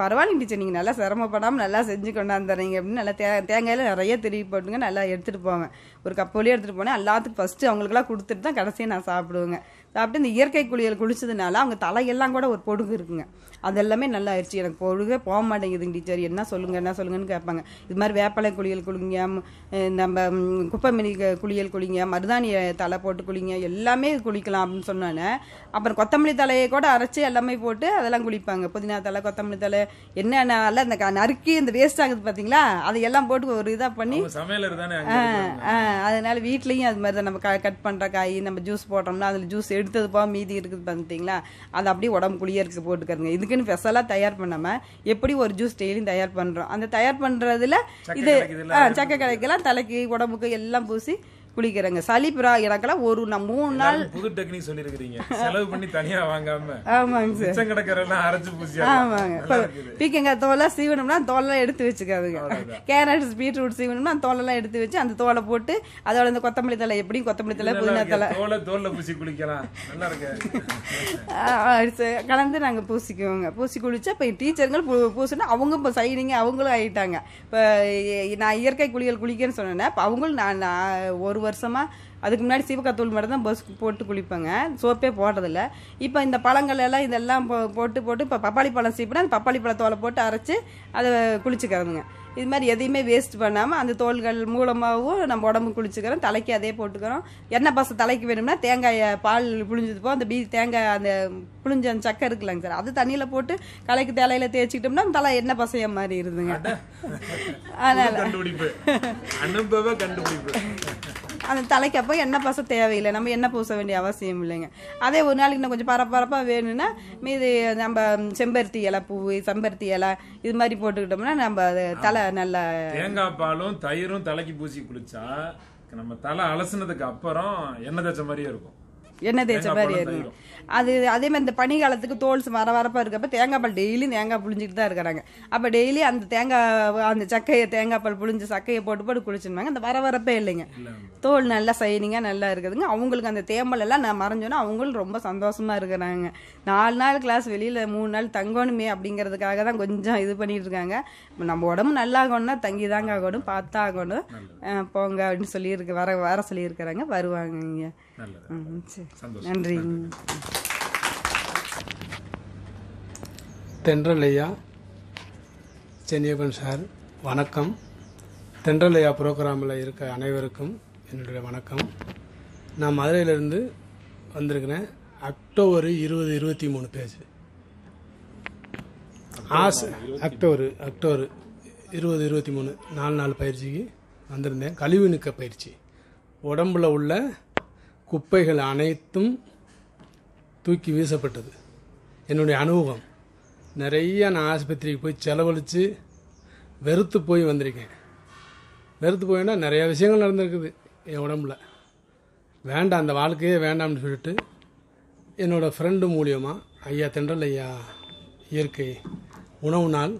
பரவாயில்ல டீச்சர் நீங்கள் நல்லா சிரமப்படாமல் நல்லா செஞ்சு கொண்டாந்துறீங்க அப்படின்னு நல்லா தே தேங்காயில் நிறைய திருவி போட்டுங்க நல்லா எடுத்துகிட்டு போவேன் ஒரு கப்போலேயே எடுத்துகிட்டு போனேன் எல்லாத்துக்கும் ஃபஸ்ட்டு அவங்களுக்குலாம் கொடுத்துட்டு தான் கடைசியாக நான் சாப்பிடுவேங்க அப்படி இந்த இயற்கை குளியல் குளிச்சதுனால அவங்க தலையெல்லாம் கூட ஒரு பொடுகு இருக்குங்க அதெல்லாமே நல்லா ஆயிடுச்சு எனக்கு பொழுகே போக மாட்டேங்குதுங்க டீச்சர் என்ன சொல்லுங்கள் என்ன சொல்லுங்கன்னு கேட்பாங்க இது மாதிரி வேப்பலை குளியல் குளிங்க நம்ம குப்பை மினி குளியல் குளிங்க மருதாணி தலை போட்டு குளிங்க எல்லாமே குளிக்கலாம் அப்படின்னு சொன்னோன்னே அப்புறம் கொத்தமல்லி தலையை கூட அரைச்சி எல்லாமே போட்டு அதெல்லாம் குளிப்பாங்க புதினா தலை கொத்தமல்லி தலை என்னென்ன அந்த நறுக்கி இந்த வேஸ்ட் ஆகுது பார்த்தீங்களா அதையெல்லாம் போட்டு ஒரு இதாக பண்ணி அதனால வீட்லேயும் அது மாதிரி தான் நம்ம கட் பண்ணுற காய் நம்ம ஜூஸ் போட்டோம்னா அதில் ஜூஸ் எடுத்து எடுத்தது போக மீதி இருக்குது பார்த்தீங்களா அதை அப்படியே உடம்புக்குள்ளேயே இருக்குது போட்டுக்கிறதுங்க இதுக்குன்னு ஸ்பெஷலாக தயார் பண்ணாமல் எப்படி ஒரு ஜூஸ் டெய்லியும் தயார் பண்ணுறோம் அந்த தயார் பண்ணுறதுல இது சக்கை கடைக்கெல்லாம் தலைக்கு உடம்புக்கு எல்லாம் பூசி குளிக்கிறேங்க சளி பிரா எனக்கெல்லாம் ஒரு நான் மூணு நாள் புது டெக்னிக் சொல்லியிருக்கிறீங்க செலவு பண்ணி தனியா வாங்காம ஆமாங்க சார் மிச்சம் கிடக்கிறதெல்லாம் அரைச்சு பூசி ஆமாங்க பீக்கங்காய் தோலை சீவனம்னா தோலை எடுத்து வச்சுக்காதுங்க கேரட்ஸ் பீட்ரூட் சீவனம்னா தோலைலாம் எடுத்து வச்சு அந்த தோலை போட்டு அதோட அந்த கொத்தமல்லி தலை எப்படியும் கொத்தமல்லி தலை புதினா தலை தோலை தோலில் பூசி குளிக்கலாம் நல்லா இருக்கு கலந்து நாங்கள் பூசிக்குவோங்க பூசி குளிச்சு இப்போ டீச்சருங்கள் பூ பூசுனா அவங்க இப்போ சைனிங்க அவங்களும் ஆகிட்டாங்க இப்போ நான் இயற்கை குளிகள் குளிக்கன்னு சொன்னேன் இப்போ அவங்களும் நான் ஒரு வருஷமாக அதுக்கு முன்னாடி சிவக்காத்தூள் மட்டும் தான் பஸ் போட்டு குளிப்பேங்க சோப்பே போடுறதில்ல இப்போ இந்த பழங்கள் எல்லாம் இதெல்லாம் போ போட்டு போட்டு இப்போ பப்பாளி பழம் சீப்புனா அந்த பப்பாளி பழத்தோலை போட்டு அரைச்சி அதை குளிச்சுக்கிறதுங்க இது மாதிரி எதையுமே வேஸ்ட் பண்ணாமல் அந்த தோள்கள் மூலமாகவும் நம்ம உடம்பு குளிச்சுக்கிறோம் தலைக்கு அதே போட்டுக்கிறோம் எண்ணெய் பசம் தலைக்கு வேணும்னா தேங்காயை பால் புழிஞ்சதுப்போ அந்த பீ தேங்காய் அந்த புழிஞ்ச அந்த சக்கை இருக்குல்லங்க சார் அது தண்ணியில் போட்டு கலைக்கு தலையில் தேய்ச்சிக்கிட்டோம்னா தலை எண்ணெய் பசைய மாதிரி இருதுங்க அதனால் கண்டுபிடிப்பு அனுபவ கண்டுபிடிப்பு அந்த தலைக்கு அப்போ எண்ணெய் பசை தேவையில்லை நம்ம எண்ணெய் பூச வேண்டிய அவசியம் இல்லைங்க அதே ஒரு நாளைக்கு இன்னும் கொஞ்சம் பரப்பரப்பாக வேணும்னா மீது நம்ம செம்பருத்தி இலை பூ செம்பருத்தி இலை இது மாதிரி போட்டுக்கிட்டோம்னா நம்ம தலை நல்லா தேங்காய் பாலும் தயிரும் தலைக்கு பூசி குளிச்சா நம்ம தலை அலசினதுக்கு அப்புறம் எண்ணெய் தச்ச மாதிரியே இருக்கும் எண்ணெய் தேய்ச்ச மாதிரி இருக்கும் அது அதே மாதிரி இந்த பனி காலத்துக்கு தோல்ஸ் வர வரப்பா இருக்கப்ப தேங்காய் பால் டெய்லியும் தேங்காய் புளிஞ்சிட்டு தான் இருக்கிறாங்க அப்போ டெய்லி அந்த தேங்காய் அந்த சக்கையை தேங்காய் பால் புளிஞ்சு சக்கையை போட்டு போட்டு குளிச்சுருந்தாங்க அந்த வர வரப்பே இல்லைங்க தோல் நல்லா சைனிங்காக நல்லா இருக்குதுங்க அவங்களுக்கு அந்த தேம்பல் எல்லாம் நான் மறைஞ்சோன்னா அவங்களும் ரொம்ப சந்தோஷமாக இருக்கிறாங்க நாலு நாள் கிளாஸ் வெளியில் மூணு நாள் தங்கணுமே அப்படிங்கிறதுக்காக தான் கொஞ்சம் இது பண்ணிட்டு இருக்காங்க நம்ம உடம்பு நல்லா ஆகணும்னா தங்கி தாங்க ஆகணும் பார்த்தா ஆகணும் போங்க அப்படின்னு சொல்லியிருக்கு வர வர சொல்லியிருக்கிறாங்க வருவாங்க நன்றி தென்றலையா சென்னியப்பன் சார் வணக்கம் தென்றலையா ப்ரோக்ராமில் இருக்க அனைவருக்கும் என்னுடைய வணக்கம் நான் மதுரையிலேருந்து வந்திருக்கிறேன் அக்டோபர் இருபது இருபத்தி மூணு பேஜ் ஆசை அக்டோபர் அக்டோபர் இருபது இருபத்தி மூணு நாலு நாலு பயிற்சிக்கு வந்திருந்தேன் கழிவு நிற்க பயிற்சி உடம்பில் உள்ள குப்பைகள் அனைத்தும் தூக்கி வீசப்பட்டது என்னுடைய அனுபவம் நிறைய நான் ஆஸ்பத்திரிக்கு போய் செலவழித்து வெறுத்து போய் வந்திருக்கேன் வெறுத்து போயினா நிறையா விஷயங்கள் நடந்திருக்குது என் உடம்புல வேண்டாம் அந்த வாழ்க்கையே வேண்டாம்னு சொல்லிட்டு என்னோடய ஃப்ரெண்டு மூலியமாக ஐயா தென்றல் ஐயா இயற்கை உணவு நாள்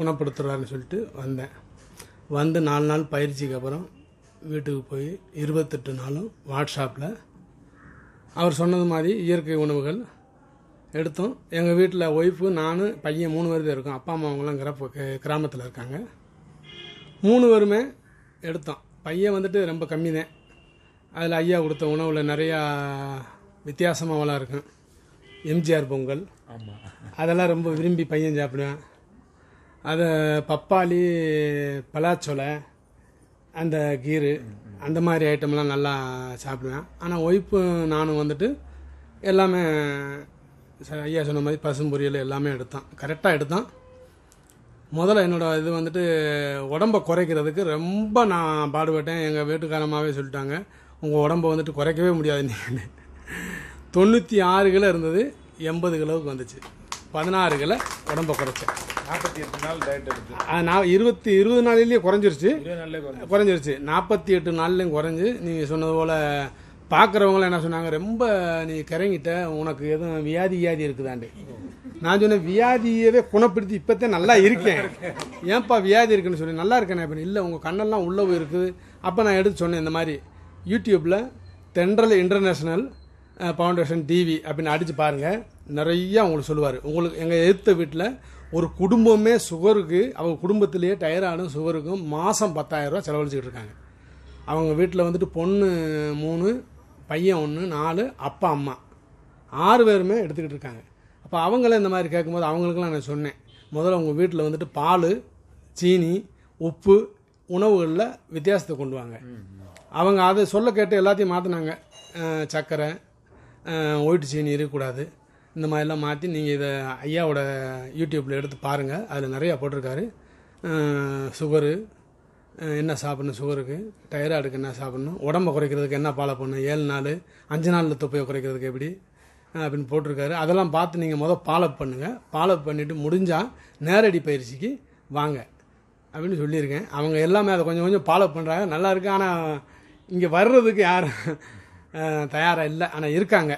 குணப்படுத்துறாருன்னு சொல்லிட்டு வந்தேன் வந்து நாலு நாள் பயிற்சிக்கு அப்புறம் வீட்டுக்கு போய் இருபத்தெட்டு நாளும் வாட்ஸ்அப்பில் அவர் சொன்னது மாதிரி இயற்கை உணவுகள் எடுத்தோம் எங்கள் வீட்டில் ஒய்ஃபு நான் பையன் மூணு பேர் இருக்கும் இருக்கோம் அப்பா அம்மா அவங்களாம் கிரப்ப கிராமத்தில் இருக்காங்க மூணு பேருமே எடுத்தோம் பையன் வந்துட்டு ரொம்ப கம்மி தான் அதில் ஐயா கொடுத்த உணவில் நிறையா வித்தியாசமாகலாம் இருக்கும் எம்ஜிஆர் பொங்கல் அதெல்லாம் ரொம்ப விரும்பி பையன் சாப்பிடுவேன் அதை பப்பாளி பலாச்சோலை அந்த கீரு அந்த மாதிரி ஐட்டம்லாம் நல்லா சாப்பிடுவேன் ஆனால் ஒய்ஃபு நானும் வந்துட்டு எல்லாமே ஐயா சொன்ன மாதிரி பசும் பொரியல் எல்லாமே எடுத்தான் கரெக்டாக எடுத்தான் முதல்ல என்னோடய இது வந்துட்டு உடம்பை குறைக்கிறதுக்கு ரொம்ப நான் பாடுபட்டேன் எங்கள் வீட்டுக்காரமாகவே சொல்லிட்டாங்க உங்கள் உடம்பை வந்துட்டு குறைக்கவே முடியாது நீங்கள் தொண்ணூற்றி ஆறு கிலோ இருந்தது எண்பது கிலோவுக்கு வந்துச்சு பதினாறுகள உடம்ப குறைச்சேன் நாற்பத்தி எட்டு நாள் நான் இருபத்தி இருபது நாளிலேயே குறைஞ்சிருச்சு குறைஞ்சிருச்சு நாற்பத்தி எட்டு நாள்லேயும் குறைஞ்சி நீங்கள் சொன்னது போல் பார்க்குறவங்கள என்ன சொன்னாங்க ரொம்ப நீ கரங்கிட்ட உனக்கு எதுவும் வியாதி வியாதி இருக்குதாண்டு நான் சொன்னேன் வியாதியவே குணப்படுத்தி இப்போத்தே நல்லா இருக்கேன் ஏன்ப்பா வியாதி இருக்குன்னு சொல்லி நல்லா இருக்கேன் இப்போ இல்லை உங்கள் கண்ணெல்லாம் உள்ளே இருக்குது அப்போ நான் எடுத்து சொன்னேன் இந்த மாதிரி யூடியூப்பில் தென்றல் இன்டர்நேஷ்னல் ஃபவுண்டேஷன் டிவி அப்படின்னு அடித்து பாருங்கள் நிறைய அவங்களுக்கு சொல்லுவார் உங்களுக்கு எங்கள் எடுத்த வீட்டில் ஒரு குடும்பமே சுகருக்கு அவங்க குடும்பத்திலேயே டயர்டான சுகருக்கும் மாதம் பத்தாயிரம் ரூபா செலவழிச்சிக்கிட்டு இருக்காங்க அவங்க வீட்டில் வந்துட்டு பொண்ணு மூணு பையன் ஒன்று நாலு அப்பா அம்மா ஆறு பேருமே எடுத்துக்கிட்டு இருக்காங்க அப்போ அவங்கள இந்த மாதிரி கேட்கும்போது அவங்களுக்குலாம் நான் சொன்னேன் முதல்ல அவங்க வீட்டில் வந்துட்டு பால் சீனி உப்பு உணவுகளில் வித்தியாசத்தை கொண்டு வாங்க அவங்க அதை சொல்ல கேட்டு எல்லாத்தையும் மாற்றினாங்க சர்க்கரை ஒயிட்டு சீனி இருக்கக்கூடாது இந்த மாதிரிலாம் மாற்றி நீங்கள் இதை ஐயாவோட யூடியூப்பில் எடுத்து பாருங்கள் அதில் நிறையா போட்டிருக்காரு சுகரு என்ன சாப்பிட்ணும் சுகருக்கு டயராய்டுக்கு என்ன சாப்பிட்ணும் உடம்பை குறைக்கிறதுக்கு என்ன ஃபாலோ பண்ணணும் ஏழு நாள் அஞ்சு நாளில் தொப்பையை குறைக்கிறதுக்கு எப்படி அப்படின்னு போட்டிருக்காரு அதெல்லாம் பார்த்து நீங்கள் முதல் பாலப் பண்ணுங்கள் பாலப் பண்ணிவிட்டு முடிஞ்சால் நேரடி பயிற்சிக்கு வாங்க அப்படின்னு சொல்லியிருக்கேன் அவங்க எல்லாமே அதை கொஞ்சம் கொஞ்சம் பாலப் பண்ணுறாங்க நல்லா இருக்குது ஆனால் இங்கே வர்றதுக்கு யார் தயாராக இல்லை ஆனால் இருக்காங்க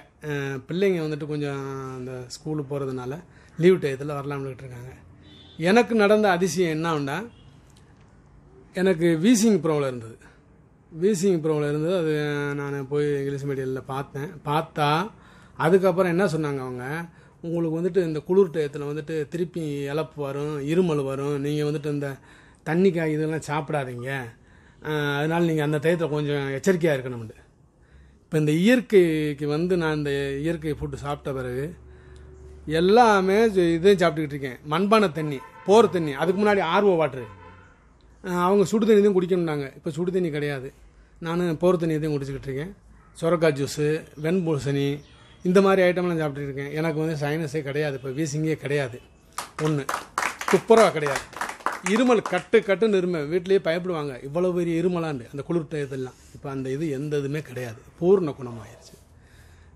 பிள்ளைங்க வந்துட்டு கொஞ்சம் அந்த ஸ்கூலுக்கு போகிறதுனால லீவ் டயத்தில் வரலாம்னுக்கிட்டு இருக்காங்க எனக்கு நடந்த அதிசயம் என்னன்னா எனக்கு வீசிங் ப்ரோவில் இருந்தது வீசிங் ப்ரோவில் இருந்தது அது நான் போய் இங்கிலீஷ் மீடியமில் பார்த்தேன் பார்த்தா அதுக்கப்புறம் என்ன சொன்னாங்க அவங்க உங்களுக்கு வந்துட்டு இந்த குளிர் டயத்தில் வந்துட்டு திருப்பி இழப்பு வரும் இருமல் வரும் நீங்கள் வந்துட்டு இந்த தண்ணிக்காய் இதெல்லாம் சாப்பிடாதீங்க அதனால் நீங்கள் அந்த டயத்தில் கொஞ்சம் எச்சரிக்கையாக இருக்கணும்னு இப்போ இந்த இயற்கைக்கு வந்து நான் இந்த இயற்கை ஃபுட்டு சாப்பிட்ட பிறகு எல்லாமே இதையும் சாப்பிட்டுக்கிட்டு இருக்கேன் மண்பானை தண்ணி போர் தண்ணி அதுக்கு முன்னாடி ஆர்வ வாட்ரு அவங்க சுடு தண்ணி தான் குடிக்கணும்னாங்க இப்போ சுடு தண்ணி கிடையாது நான் போர் தண்ணி இதையும் குடிச்சிக்கிட்டு இருக்கேன் சுரக்காய் ஜூஸு வெண்பூசணி இந்த மாதிரி ஐட்டம்லாம் இருக்கேன் எனக்கு வந்து சைனஸே கிடையாது இப்போ வீசிங்கே கிடையாது ஒன்று துப்புரவாக கிடையாது இருமல் கட்டு கட்டுன்னு இருமை வீட்லேயே பயப்படுவாங்க இவ்வளோ பெரிய இருமலாண்டு அந்த குளிர் இதெல்லாம் இப்போ அந்த இது எந்த இதுவுமே கிடையாது பூர்ண குணமாயிருச்சு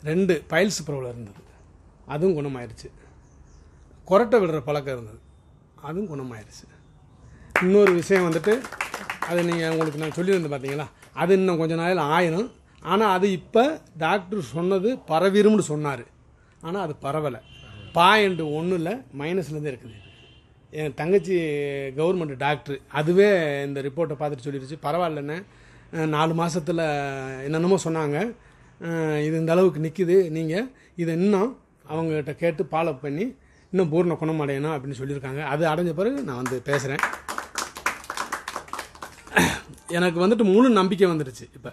ரெண்டு பைல்ஸ் ப்ரோவில் இருந்தது அதுவும் குணமாயிருச்சு கொரட்டை விடுற பழக்கம் இருந்தது அதுவும் குணமாயிருச்சு இன்னொரு விஷயம் வந்துட்டு அது நீங்கள் உங்களுக்கு நான் சொல்லியிருந்தேன் பார்த்தீங்களா அது இன்னும் கொஞ்ச நாளில் ஆயிரும் ஆனால் அது இப்போ டாக்டர் சொன்னது பரவிரும்னு சொன்னார் ஆனால் அது பரவலை பாயிண்ட் ஒன்றில் மைனஸ்லேருந்து இருக்குது என் தங்கச்சி கவர்மெண்ட் டாக்டர் அதுவே இந்த ரிப்போர்ட்டை பார்த்துட்டு சொல்லிடுச்சு பரவாயில்லன்னு நாலு மாதத்தில் என்னென்னமோ சொன்னாங்க இது இந்த அளவுக்கு நிற்கிது நீங்கள் இதை இன்னும் அவங்ககிட்ட கேட்டு ஃபாலோ பண்ணி இன்னும் பூர்ண குணம் அடையணும் அப்படின்னு சொல்லியிருக்காங்க அது அடைஞ்ச பிறகு நான் வந்து பேசுகிறேன் எனக்கு வந்துட்டு முழு நம்பிக்கை வந்துடுச்சு இப்போ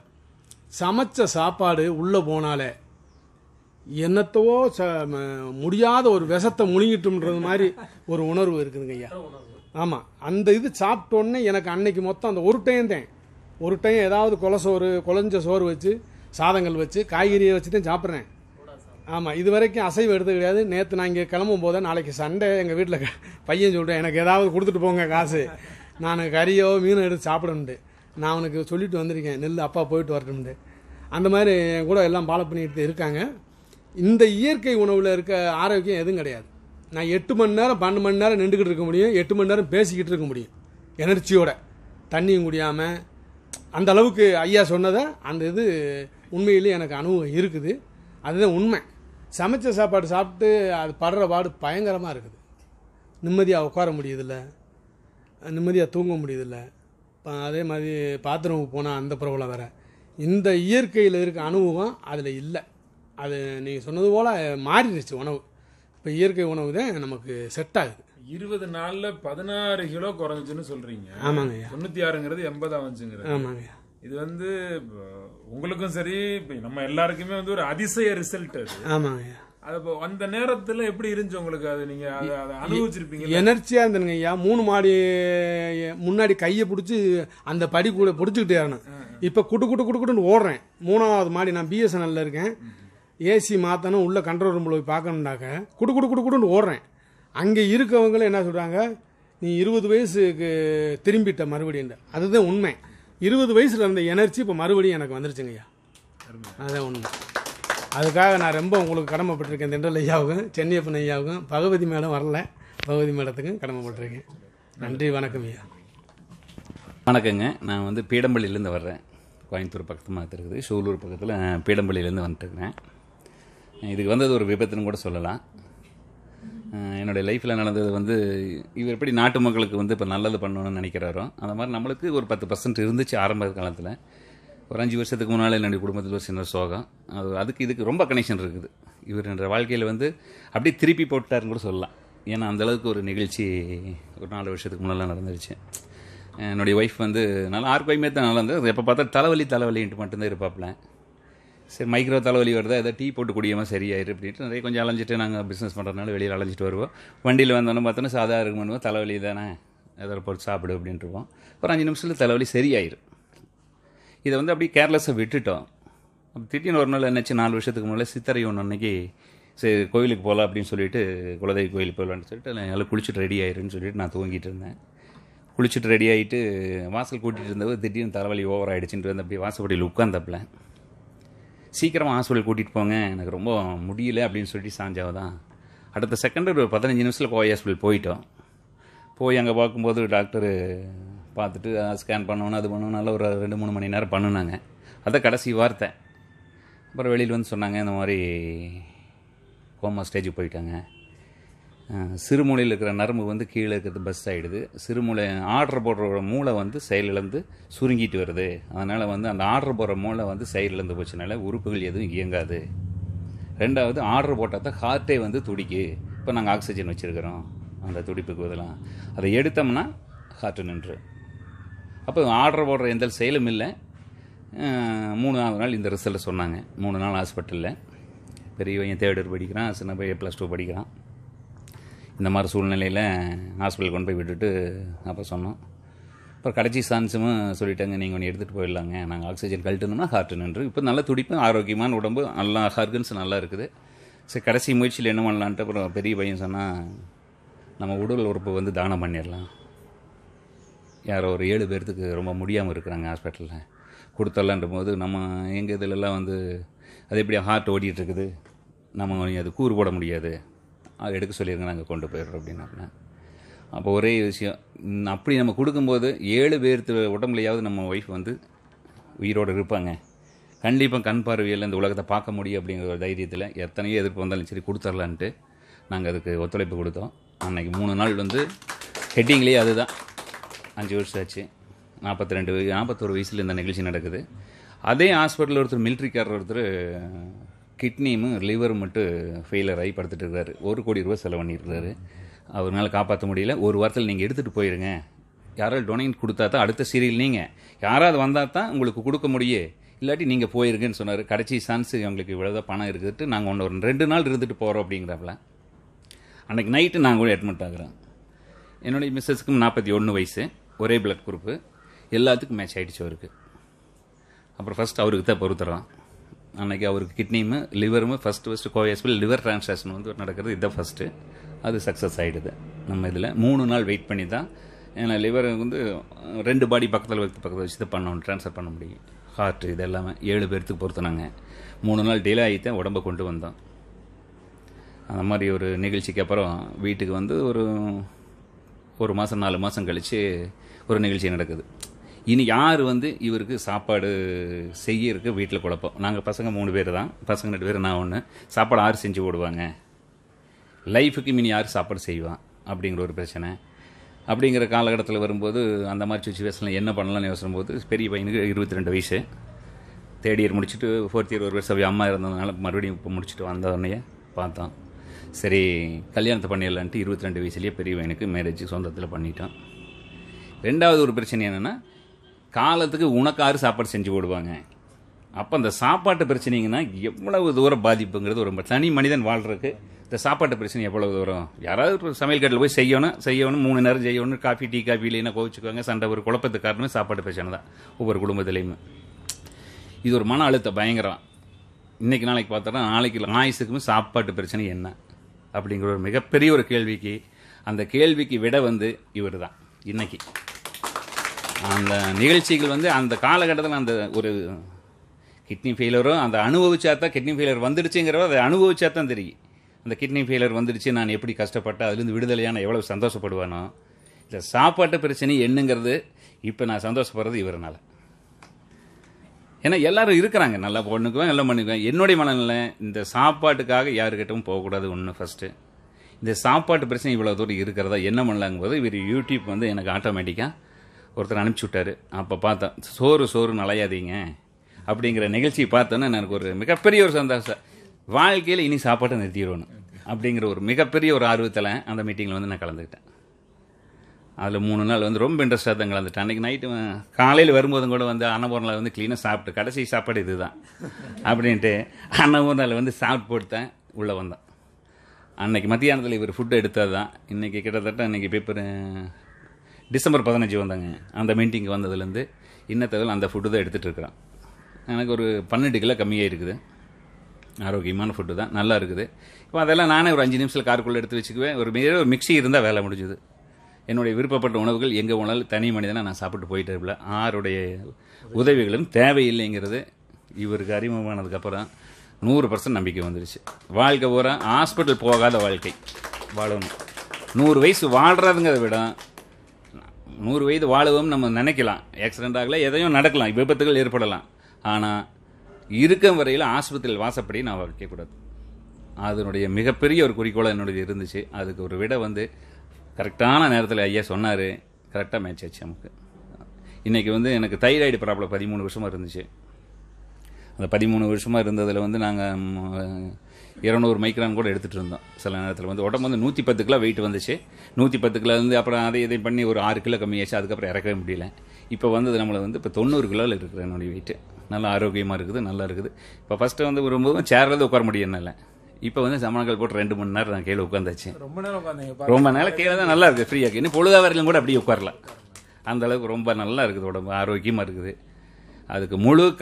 சமைச்ச சாப்பாடு உள்ளே போனாலே என்னத்தவோ ச முடியாத ஒரு விஷத்தை முழுங்கிட்டோம்ன்றது மாதிரி ஒரு உணர்வு இருக்குதுங்க ஐயா ஆமாம் அந்த இது சாப்பிட்டோன்னே எனக்கு அன்னைக்கு மொத்தம் அந்த ஒரு டைம் தான் ஒரு டைம் ஏதாவது சோறு குழஞ்ச சோறு வச்சு சாதங்கள் வச்சு காய்கறியை வச்சு தான் சாப்பிட்றேன் ஆமாம் இது வரைக்கும் அசைவு எடுத்து கிடையாது நேற்று நான் இங்கே கிளம்பும் போது நாளைக்கு சண்டை எங்கள் வீட்டில் பையன் சொல்கிறேன் எனக்கு ஏதாவது கொடுத்துட்டு போங்க காசு நான் கறியோ மீனோ எடுத்து சாப்பிடணுண்டு நான் அவனுக்கு சொல்லிட்டு வந்திருக்கேன் நெல் அப்பா போயிட்டு வரட்டும்ண்டு அந்த மாதிரி கூட எல்லாம் ஃபாலோ பண்ணிட்டு இருக்காங்க இந்த இயற்கை உணவில் இருக்க ஆரோக்கியம் எதுவும் கிடையாது நான் எட்டு மணி நேரம் பன்னெண்டு மணி நேரம் நின்றுக்கிட்டு இருக்க முடியும் எட்டு மணி நேரம் பேசிக்கிட்டு இருக்க முடியும் எனர்ஜியோட தண்ணியும் குடியாமல் அந்த அளவுக்கு ஐயா சொன்னதை அந்த இது உண்மையிலேயே எனக்கு அனுபவம் இருக்குது அதுதான் உண்மை சமைச்ச சாப்பாடு சாப்பிட்டு அது படுற பாடு பயங்கரமாக இருக்குது நிம்மதியாக உட்கார முடியுதில்ல நிம்மதியாக தூங்க முடியுதில்ல அதே மாதிரி பாத்ரூமுக்கு போனால் அந்த ப்ராப்ளம் வேறு இந்த இயற்கையில் இருக்க அனுபவம் அதில் இல்லை அது நீங்கள் சொன்னது போல் மாறிடுச்சு உணவு இப்போ இயற்கை உணவு தான் நமக்கு செட் ஆகுது இருபது நாளில் பதினாறு கிலோ குறைஞ்சிச்சுன்னு சொல்கிறீங்க ஆமாங்க தொண்ணூற்றி ஆறுங்கிறது எண்பது ஆச்சுங்கிறது ஆமாங்க இது வந்து உங்களுக்கும் சரி நம்ம எல்லாருக்குமே வந்து ஒரு அதிசய ரிசல்ட் அது ஆமாங்க அது அந்த நேரத்தில் எப்படி இருந்துச்சு உங்களுக்கு அது நீங்கள் அதை அதை அனுபவிச்சிருப்பீங்க எனர்ஜியாக இருந்தனுங்க ஐயா மூணு மாடி முன்னாடி கையை பிடிச்சி அந்த படி கூட பிடிச்சிக்கிட்டே இருந்தேன் இப்போ குட்டு குட்டு குட்டு குட்டுன்னு ஓடுறேன் மூணாவது மாடி நான் பிஎஸ்என்எல்ல இருக்கேன் ஏசி மாற்றணும் உள்ளே கண்ட்ரோல் ரூமில் போய் பார்க்கணுன்னாக்க குடு குடு குடு குடுன்னு ஓடுறேன் அங்கே இருக்கவங்களும் என்ன சொல்கிறாங்க நீ இருபது வயசுக்கு திரும்பிட்ட மறுபடியும் அதுதான் உண்மை இருபது வயசில் இருந்த எனர்ஜி இப்போ மறுபடியும் எனக்கு வந்துருச்சுங்கய்யா அதுதான் உண்மை அதுக்காக நான் ரொம்ப உங்களுக்கு கடமைப்பட்டிருக்கேன் திண்டல் ஐயாவுக்கும் சென்னையப்பன் ஐயாவுக்கும் பகவதி மேடம் வரல பகவதி மேடத்துக்கும் கடமைப்பட்டிருக்கேன் நன்றி வணக்கம் ஐயா வணக்கங்க நான் வந்து பீடம்பள்ளியிலேருந்து வர்றேன் கோயம்புத்தூர் பக்கத்து இருக்குது சூலூர் பக்கத்தில் பீடம்பள்ளியிலேருந்து வந்துட்டுருக்கிறேன் இதுக்கு வந்தது ஒரு விபத்துன்னு கூட சொல்லலாம் என்னுடைய லைஃப்பில் நடந்தது வந்து இவர் எப்படி நாட்டு மக்களுக்கு வந்து இப்போ நல்லது பண்ணணும்னு நினைக்கிறாரோ அந்த மாதிரி நம்மளுக்கு ஒரு பத்து பர்சன்ட் இருந்துச்சு ஆரம்ப காலத்தில் ஒரு அஞ்சு வருஷத்துக்கு முன்னால் என்னுடைய குடும்பத்தில் ஒரு சின்ன சோகம் அது அதுக்கு இதுக்கு ரொம்ப கனெக்ஷன் இருக்குது இவர் என்ற வாழ்க்கையில் வந்து அப்படியே திருப்பி போட்டாருன்னு கூட சொல்லலாம் ஏன்னா அந்தளவுக்கு ஒரு நிகழ்ச்சி ஒரு நாலு வருஷத்துக்கு முன்னெல்லாம் நடந்துருச்சு என்னுடைய ஒய்ஃப் வந்து நல்லா ஆர்கோயுமே தான் நல்லா இருந்தது எப்போ பார்த்தா தலைவலி தலைவலின்ட்டு மட்டும்தான் இருப்பாப்பில் சரி மைக்ரோ தலைவலி வருதா ஏதோ டீ போட்டு குடியாமல் சரியாயிரு அப்படின்ட்டு நிறைய கொஞ்சம் அலைஞ்சிட்டு நாங்கள் பிஸ்னஸ் பண்ணுறதுனால வெளியில் அலைஞ்சிட்டு வருவோம் வண்டியில் வந்தோன்னு பார்த்தோன்னா சாதாரண பண்ணுவோம் தலைவலி தானே ஏதோ பொருள் சாப்பிடு அப்படின்ட்டுருவோம் ஒரு அஞ்சு நிமிஷத்தில் தலைவலி சரியாயிரு இதை வந்து அப்படியே கேர்லெஸ்ஸை விட்டுட்டோம் அப்போ திடீர்னு ஒரு நாள் என்னச்சு நாலு வருஷத்துக்கு முன்னால் சித்தரை ஒன்று அன்னைக்கு சரி கோயிலுக்கு போகலாம் அப்படின்னு சொல்லிட்டு குலதெய்வ கோயிலுக்கு போகலான்னு சொல்லிட்டு எல்லாம் குளிச்சுட்டு ரெடி ஆயிருன்னு சொல்லிட்டு நான் தூங்கிட்டு இருந்தேன் குளிச்சுட்டு ரெடி ஆகிட்டு வாசல் கூட்டிகிட்டு இருந்தவங்க திடீர்னு தலைவலி ஓவர் ஆகிடுச்சின்ட்டு வந்து அப்படியே வாசப்படியில் உட்காந்தப்பில் சீக்கிரமாக ஹாஸ்பிட்டல் கூட்டிகிட்டு போங்க எனக்கு ரொம்ப முடியல அப்படின்னு சொல்லிட்டு சாஞ்சாவை தான் அடுத்த செகண்ட் ஒரு பதினஞ்சு நிமிஷத்தில் கோவை ஹாஸ்பிட்டல் போயிட்டோம் போய் அங்கே பார்க்கும்போது டாக்டர் பார்த்துட்டு ஸ்கேன் பண்ணணும் அது பண்ணணும் நல்லா ஒரு ரெண்டு மூணு மணி நேரம் பண்ணினாங்க அதான் கடைசி வார்த்தை அப்புறம் வெளியில் வந்து சொன்னாங்க இந்த மாதிரி கோமா ஸ்டேஜுக்கு போயிட்டாங்க சிறுமூலையில் இருக்கிற நரம்பு வந்து கீழே இருக்கிறது பஸ் ஆகிடுது சிறுமூளை ஆர்டர் போடுற மூளை வந்து செயலிழந்து சுருங்கிட்டு வருது அதனால் வந்து அந்த ஆர்டர் போடுற மூளை வந்து செயலிழந்து போச்சுனால உறுப்புகள் எதுவும் இயங்காது ரெண்டாவது ஆர்டர் போட்டால் தான் ஹார்ட்டே வந்து துடிக்கு இப்போ நாங்கள் ஆக்சிஜன் வச்சுருக்கிறோம் அந்த துடிப்புக்கு பதிலாம் அதை எடுத்தோம்னா ஹார்ட்டு நின்று அப்போ ஆர்டர் போடுற எந்த செயலும் இல்லை மூணு நாலு நாள் இந்த ரிசல்ட்டை சொன்னாங்க மூணு நாள் ஹாஸ்பிட்டலில் பெரிய பையன் தேர்ட் இயர் படிக்கிறான் சின்ன பையன் ப்ளஸ் டூ படிக்கிறான் இந்த மாதிரி சூழ்நிலையில் ஹாஸ்பிட்டல் கொண்டு போய் விட்டுட்டு அப்போ சொன்னோம் அப்புறம் கடைசி சான்ஸும் சொல்லிட்டாங்க நீங்கள் ஒன்று எடுத்துகிட்டு போயிடலாங்க நாங்கள் ஆக்சிஜன் கழட்டணும்னா ஹார்ட் நின்று இப்போ நல்லா துடிப்பு ஆரோக்கியமான உடம்பு நல்லா ஹார்கன்ஸ் நல்லா இருக்குது சரி கடைசி முயற்சியில் என்ன பண்ணலான்ட்டு அப்புறம் பெரிய பையன் சொன்னால் நம்ம உடல் உறுப்பு வந்து தானம் பண்ணிடலாம் யாரோ ஒரு ஏழு பேர்த்துக்கு ரொம்ப முடியாமல் இருக்கிறாங்க ஹாஸ்பிட்டலில் கொடுத்தலான்ற போது நம்ம எங்கள் இதிலெல்லாம் வந்து அது எப்படி ஹார்ட் ஓடிட்டுருக்குது நம்ம அது கூறு போட முடியாது எடுக்க சொல்லியிருங்க நாங்கள் கொண்டு போயிடுறோம் அப்படின்னா அப்போ ஒரே விஷயம் அப்படி நம்ம கொடுக்கும்போது ஏழு பேர்த்து உடம்புலையாவது நம்ம ஒய்ஃப் வந்து உயிரோடு இருப்பாங்க கண்டிப்பாக கண் பார்வையில் இந்த உலகத்தை பார்க்க முடியும் அப்படிங்கிற ஒரு தைரியத்தில் எத்தனையோ எதிர்ப்பு வந்தாலும் சரி கொடுத்துர்லான்ட்டு நாங்கள் அதுக்கு ஒத்துழைப்பு கொடுத்தோம் அன்றைக்கி மூணு நாள் வந்து ஹெட்டிங்லேயே அதுதான் அஞ்சு வருஷம் ஆச்சு நாற்பத்தி ரெண்டு நாற்பத்தோரு வயசில் இந்த நிகழ்ச்சி நடக்குது அதே ஹாஸ்பிட்டலில் ஒருத்தர் மிலிட்ரிக்காரர் ஒருத்தர் கிட்னியும் லிவரும் மட்டும் ஃபெயிலர் ஆகி படுத்துட்டு இருக்காரு ஒரு கோடி ரூபா செலவு பண்ணியிருக்காரு அவரால் காப்பாற்ற முடியல ஒரு வாரத்தில் நீங்கள் எடுத்துகிட்டு போயிருங்க யாராவது டொனேட் கொடுத்தா தான் அடுத்த சீரியல் நீங்கள் யாராவது வந்தால் தான் உங்களுக்கு கொடுக்க முடியே இல்லாட்டி நீங்கள் போயிருங்கன்னு சொன்னார் கடைசி சான்ஸ் எங்களுக்கு இவ்வளோதான் பணம் இருக்குதுட்டு நாங்கள் ஒன்று ஒரு ரெண்டு நாள் இருந்துட்டு போகிறோம் அப்படிங்கிறாப்புல அன்றைக்கி நைட்டு நாங்கள் கூட அட்மிட் ஆகிறோம் என்னுடைய மிஸ்ஸஸுக்கும் நாற்பத்தி ஒன்று வயசு ஒரே பிளட் குரூப்பு எல்லாத்துக்கும் மேட்ச் ஆகிடுச்சு அவருக்கு அப்புறம் ஃபஸ்ட் அவருக்கு தான் பொறுத்துறோம் அன்னைக்கு அவருக்கு கிட்னியும் லிவரும் first first hospital liver translation வந்து நடக்கிறது இதை ஃபஸ்ட்டு அது சக்ஸஸ் ஆகிடுது நம்ம இதில் மூணு நாள் வெயிட் பண்ணி தான் ஏன்னா லிவர் வந்து ரெண்டு பாடி பக்கத்தில் வைத்து பக்கத்தில் வச்சு தான் பண்ணணும் ட்ரான்ஸ்ஃபர் பண்ண முடியும் ஹார்ட் இது எல்லாமே ஏழு பேர்த்துக்கு பொறுத்தினாங்க மூணு நாள் டிலே ஆகி தான் உடம்பை கொண்டு வந்தோம் அந்த மாதிரி ஒரு நிகழ்ச்சிக்கு அப்புறம் வீட்டுக்கு வந்து ஒரு ஒரு மாதம் நாலு மாதம் கழித்து ஒரு நிகழ்ச்சி நடக்குது இனி யார் வந்து இவருக்கு சாப்பாடு செய்ய இருக்கு வீட்டில் குழப்பம் நாங்கள் பசங்க மூணு பேர் தான் பசங்க ரெண்டு பேர் நான் ஒன்று சாப்பாடு ஆறு செஞ்சு போடுவாங்க லைஃபுக்கு இனி யார் சாப்பாடு செய்வான் அப்படிங்கிற ஒரு பிரச்சனை அப்படிங்கிற காலகட்டத்தில் வரும்போது அந்த மாதிரி சுச்சுவேஷனில் என்ன பண்ணலாம்னு யோசனை போது பெரிய பையனுக்கு இருபத்தி ரெண்டு வயசு தேர்ட் இயர் முடிச்சுட்டு ஃபோர்த் இயர் ஒரு வருஷம் அம்மா இருந்ததுனால மறுபடியும் இப்போ முடிச்சுட்டு வந்த உடனே பார்த்தோம் சரி கல்யாணத்தை பண்ணிடலான்ட்டு இருபத்தி ரெண்டு வயசுலேயே பெரிய பையனுக்கு மேரேஜ் சொந்தத்தில் பண்ணிட்டோம் ரெண்டாவது ஒரு பிரச்சனை என்னென்னா காலத்துக்கு உனக்காறு சாப்பாடு செஞ்சு போடுவாங்க அப்போ அந்த சாப்பாட்டு பிரச்சனைங்கன்னா எவ்வளவு தூரம் பாதிப்புங்கிறது ரொம்ப தனி மனிதன் வாழ்றதுக்கு இந்த சாப்பாட்டு பிரச்சனை எவ்வளவு தூரம் யாராவது ஒரு சமையல் கட்டில் போய் செய்யணும் செய்யணும் மூணு நேரம் செய்யணும் காஃபி டீ காஃபி இல்லைன்னா கோவிச்சுக்குவாங்க சண்டை ஒரு குழப்பத்துக்கு காரணமே சாப்பாட்டு பிரச்சனை தான் ஒவ்வொரு குடும்பத்துலேயுமே இது ஒரு மன அழுத்தம் பயங்கரம் இன்றைக்கி நாளைக்கு பார்த்தோம்னா நாளைக்கு ஆயுசுக்குமே சாப்பாட்டு பிரச்சனை என்ன அப்படிங்கிற ஒரு மிகப்பெரிய ஒரு கேள்விக்கு அந்த கேள்விக்கு விட வந்து இவர் தான் இன்றைக்கி அந்த நிகழ்ச்சிகள் வந்து அந்த காலகட்டத்தில் அந்த ஒரு கிட்னி ஃபெயிலரும் அந்த அனுபவிச்சா தான் கிட்னி ஃபெயிலர் வந்துடுச்சுங்கிறத அதை அனுபவிச்சா தான் தெரியும் அந்த கிட்னி ஃபெயிலர் வந்துடுச்சு நான் எப்படி கஷ்டப்பட்டு அதுலேருந்து விடுதலையான எவ்வளோ சந்தோஷப்படுவானோ இந்த சாப்பாட்டு பிரச்சனை என்னங்கிறது இப்போ நான் சந்தோஷப்படுறது இவரனால் ஏன்னா எல்லாரும் இருக்கிறாங்க நல்லா பொண்ணுக்குவேன் எல்லாம் பண்ணிக்குவேன் என்னுடைய மனநிலை இந்த சாப்பாட்டுக்காக யாருக்கிட்டவும் போகக்கூடாது ஒன்று ஃபஸ்ட்டு இந்த சாப்பாட்டு பிரச்சனை இவ்வளோ தூரம் இருக்கிறதா என்ன பண்ணலாங்கும்போது இவர் யூடியூப் வந்து எனக்கு ஆட்டோமேட்டிக்காக ஒருத்தர் அனுப்பிச்சி விட்டார் அப்போ பார்த்தேன் சோறு சோறு நலையாதீங்க அப்படிங்கிற நிகழ்ச்சி பார்த்தோன்னா எனக்கு ஒரு மிகப்பெரிய ஒரு சந்தோஷம் வாழ்க்கையில் இனி சாப்பாட்டை நிறுத்திடுவோன்னு அப்படிங்கிற ஒரு மிகப்பெரிய ஒரு ஆர்வத்தில் அந்த மீட்டிங்கில் வந்து நான் கலந்துக்கிட்டேன் அதில் மூணு நாள் வந்து ரொம்ப இன்ட்ரெஸ்ட்டாக தான் கலந்துட்டேன் அன்றைக்கி நைட்டு காலையில் வரும்போதும் கூட வந்து அன்னபூர்ணால் வந்து க்ளீனாக சாப்பிட்டு கடைசி சாப்பாடு இது தான் அப்படின்ட்டு அன்னபூர்ணால் வந்து சாப்பிட்டு போட்டுத்தேன் உள்ளே வந்தேன் அன்றைக்கி மத்தியானத்தில் இவர் ஃபுட்டு எடுத்தது தான் இன்றைக்கி கிட்டத்தட்ட இன்றைக்கி பேப்பர் டிசம்பர் பதினஞ்சு வந்தாங்க அந்த மீட்டிங் வந்ததுலேருந்து இன்னத்தவரை அந்த ஃபுட்டு தான் எடுத்துகிட்டு இருக்கிறான் எனக்கு ஒரு பன்னெண்டு கிலோ கம்மியாக இருக்குது ஆரோக்கியமான ஃபுட்டு தான் நல்லா இருக்குது இப்போ அதெல்லாம் நானே ஒரு அஞ்சு நிமிஷத்தில் காருக்குள்ளே எடுத்து வச்சுக்குவேன் ஒரு மிக ஒரு மிக்சி இருந்தால் வேலை முடிஞ்சுது என்னுடைய விருப்பப்பட்ட உணவுகள் எங்கே உணவு தனி மனிதனாக நான் சாப்பிட்டு போயிட்டே இல்லை ஆருடைய உதவிகளும் தேவையில்லைங்கிறது இவருக்கு அறிமுகமானதுக்கப்புறம் நூறு பர்சன்ட் நம்பிக்கை வந்துடுச்சு வாழ்க்கை பூரா ஹாஸ்பிட்டல் போகாத வாழ்க்கை வாழணும் நூறு வயசு வாழ்கிறதுங்கிறத விட நூறு வயது வாழவும் நம்ம நினைக்கலாம் ஆக்சிடெண்ட் ஆகல எதையும் நடக்கலாம் விபத்துகள் ஏற்படலாம் ஆனால் இருக்கும் வரையில் ஆஸ்பத்திரியில் வாசப்படி நான் வைக்கக்கூடாது அதனுடைய மிகப்பெரிய ஒரு குறிக்கோளாக என்னுடைய இருந்துச்சு அதுக்கு ஒரு விட வந்து கரெக்டான நேரத்தில் ஐயா சொன்னார் கரெக்டாக மேட்ச் ஆச்சு நமக்கு இன்றைக்கி வந்து எனக்கு தைராய்டு ப்ராப்ளம் பதிமூணு வருஷமாக இருந்துச்சு அந்த பதிமூணு வருஷமாக இருந்ததில் வந்து நாங்கள் இரநூறு மைக்ரான் கூட எடுத்துகிட்டு இருந்தோம் சில நேரத்தில் வந்து உடம்பு வந்து நூற்றி பத்து கிலோ வெயிட் வந்துச்சு நூற்றி பத்து கிலோ வந்து அப்புறம் அதை இதை பண்ணி ஒரு ஆறு கிலோ கம்மியாச்சு அதுக்கப்புறம் இறக்கவே முடியல இப்போ வந்தது நம்மளை வந்து இப்போ தொண்ணூறு கிலோவில் இருக்கிற என்னுடைய வெயிட்டு நல்லா ஆரோக்கியமாக இருக்குது நல்லா இருக்குது இப்போ ஃபஸ்ட்டு வந்து சேரில் சேர்லேருந்து உட்கார முடியும் என்னால் இப்போ வந்து சமணங்கள் போட்டு ரெண்டு மணி நேரம் நான் கீழே உட்காந்தாச்சு ரொம்ப நேரம் ரொம்ப நேரம் கீழே தான் நல்லா இருக்குது ஃப்ரீயாக இன்னும் பொழுதா கூட அப்படியே உட்காரலாம் அந்த அளவுக்கு ரொம்ப நல்லா இருக்குது உடம்பு ஆரோக்கியமாக இருக்குது அதுக்கு முழு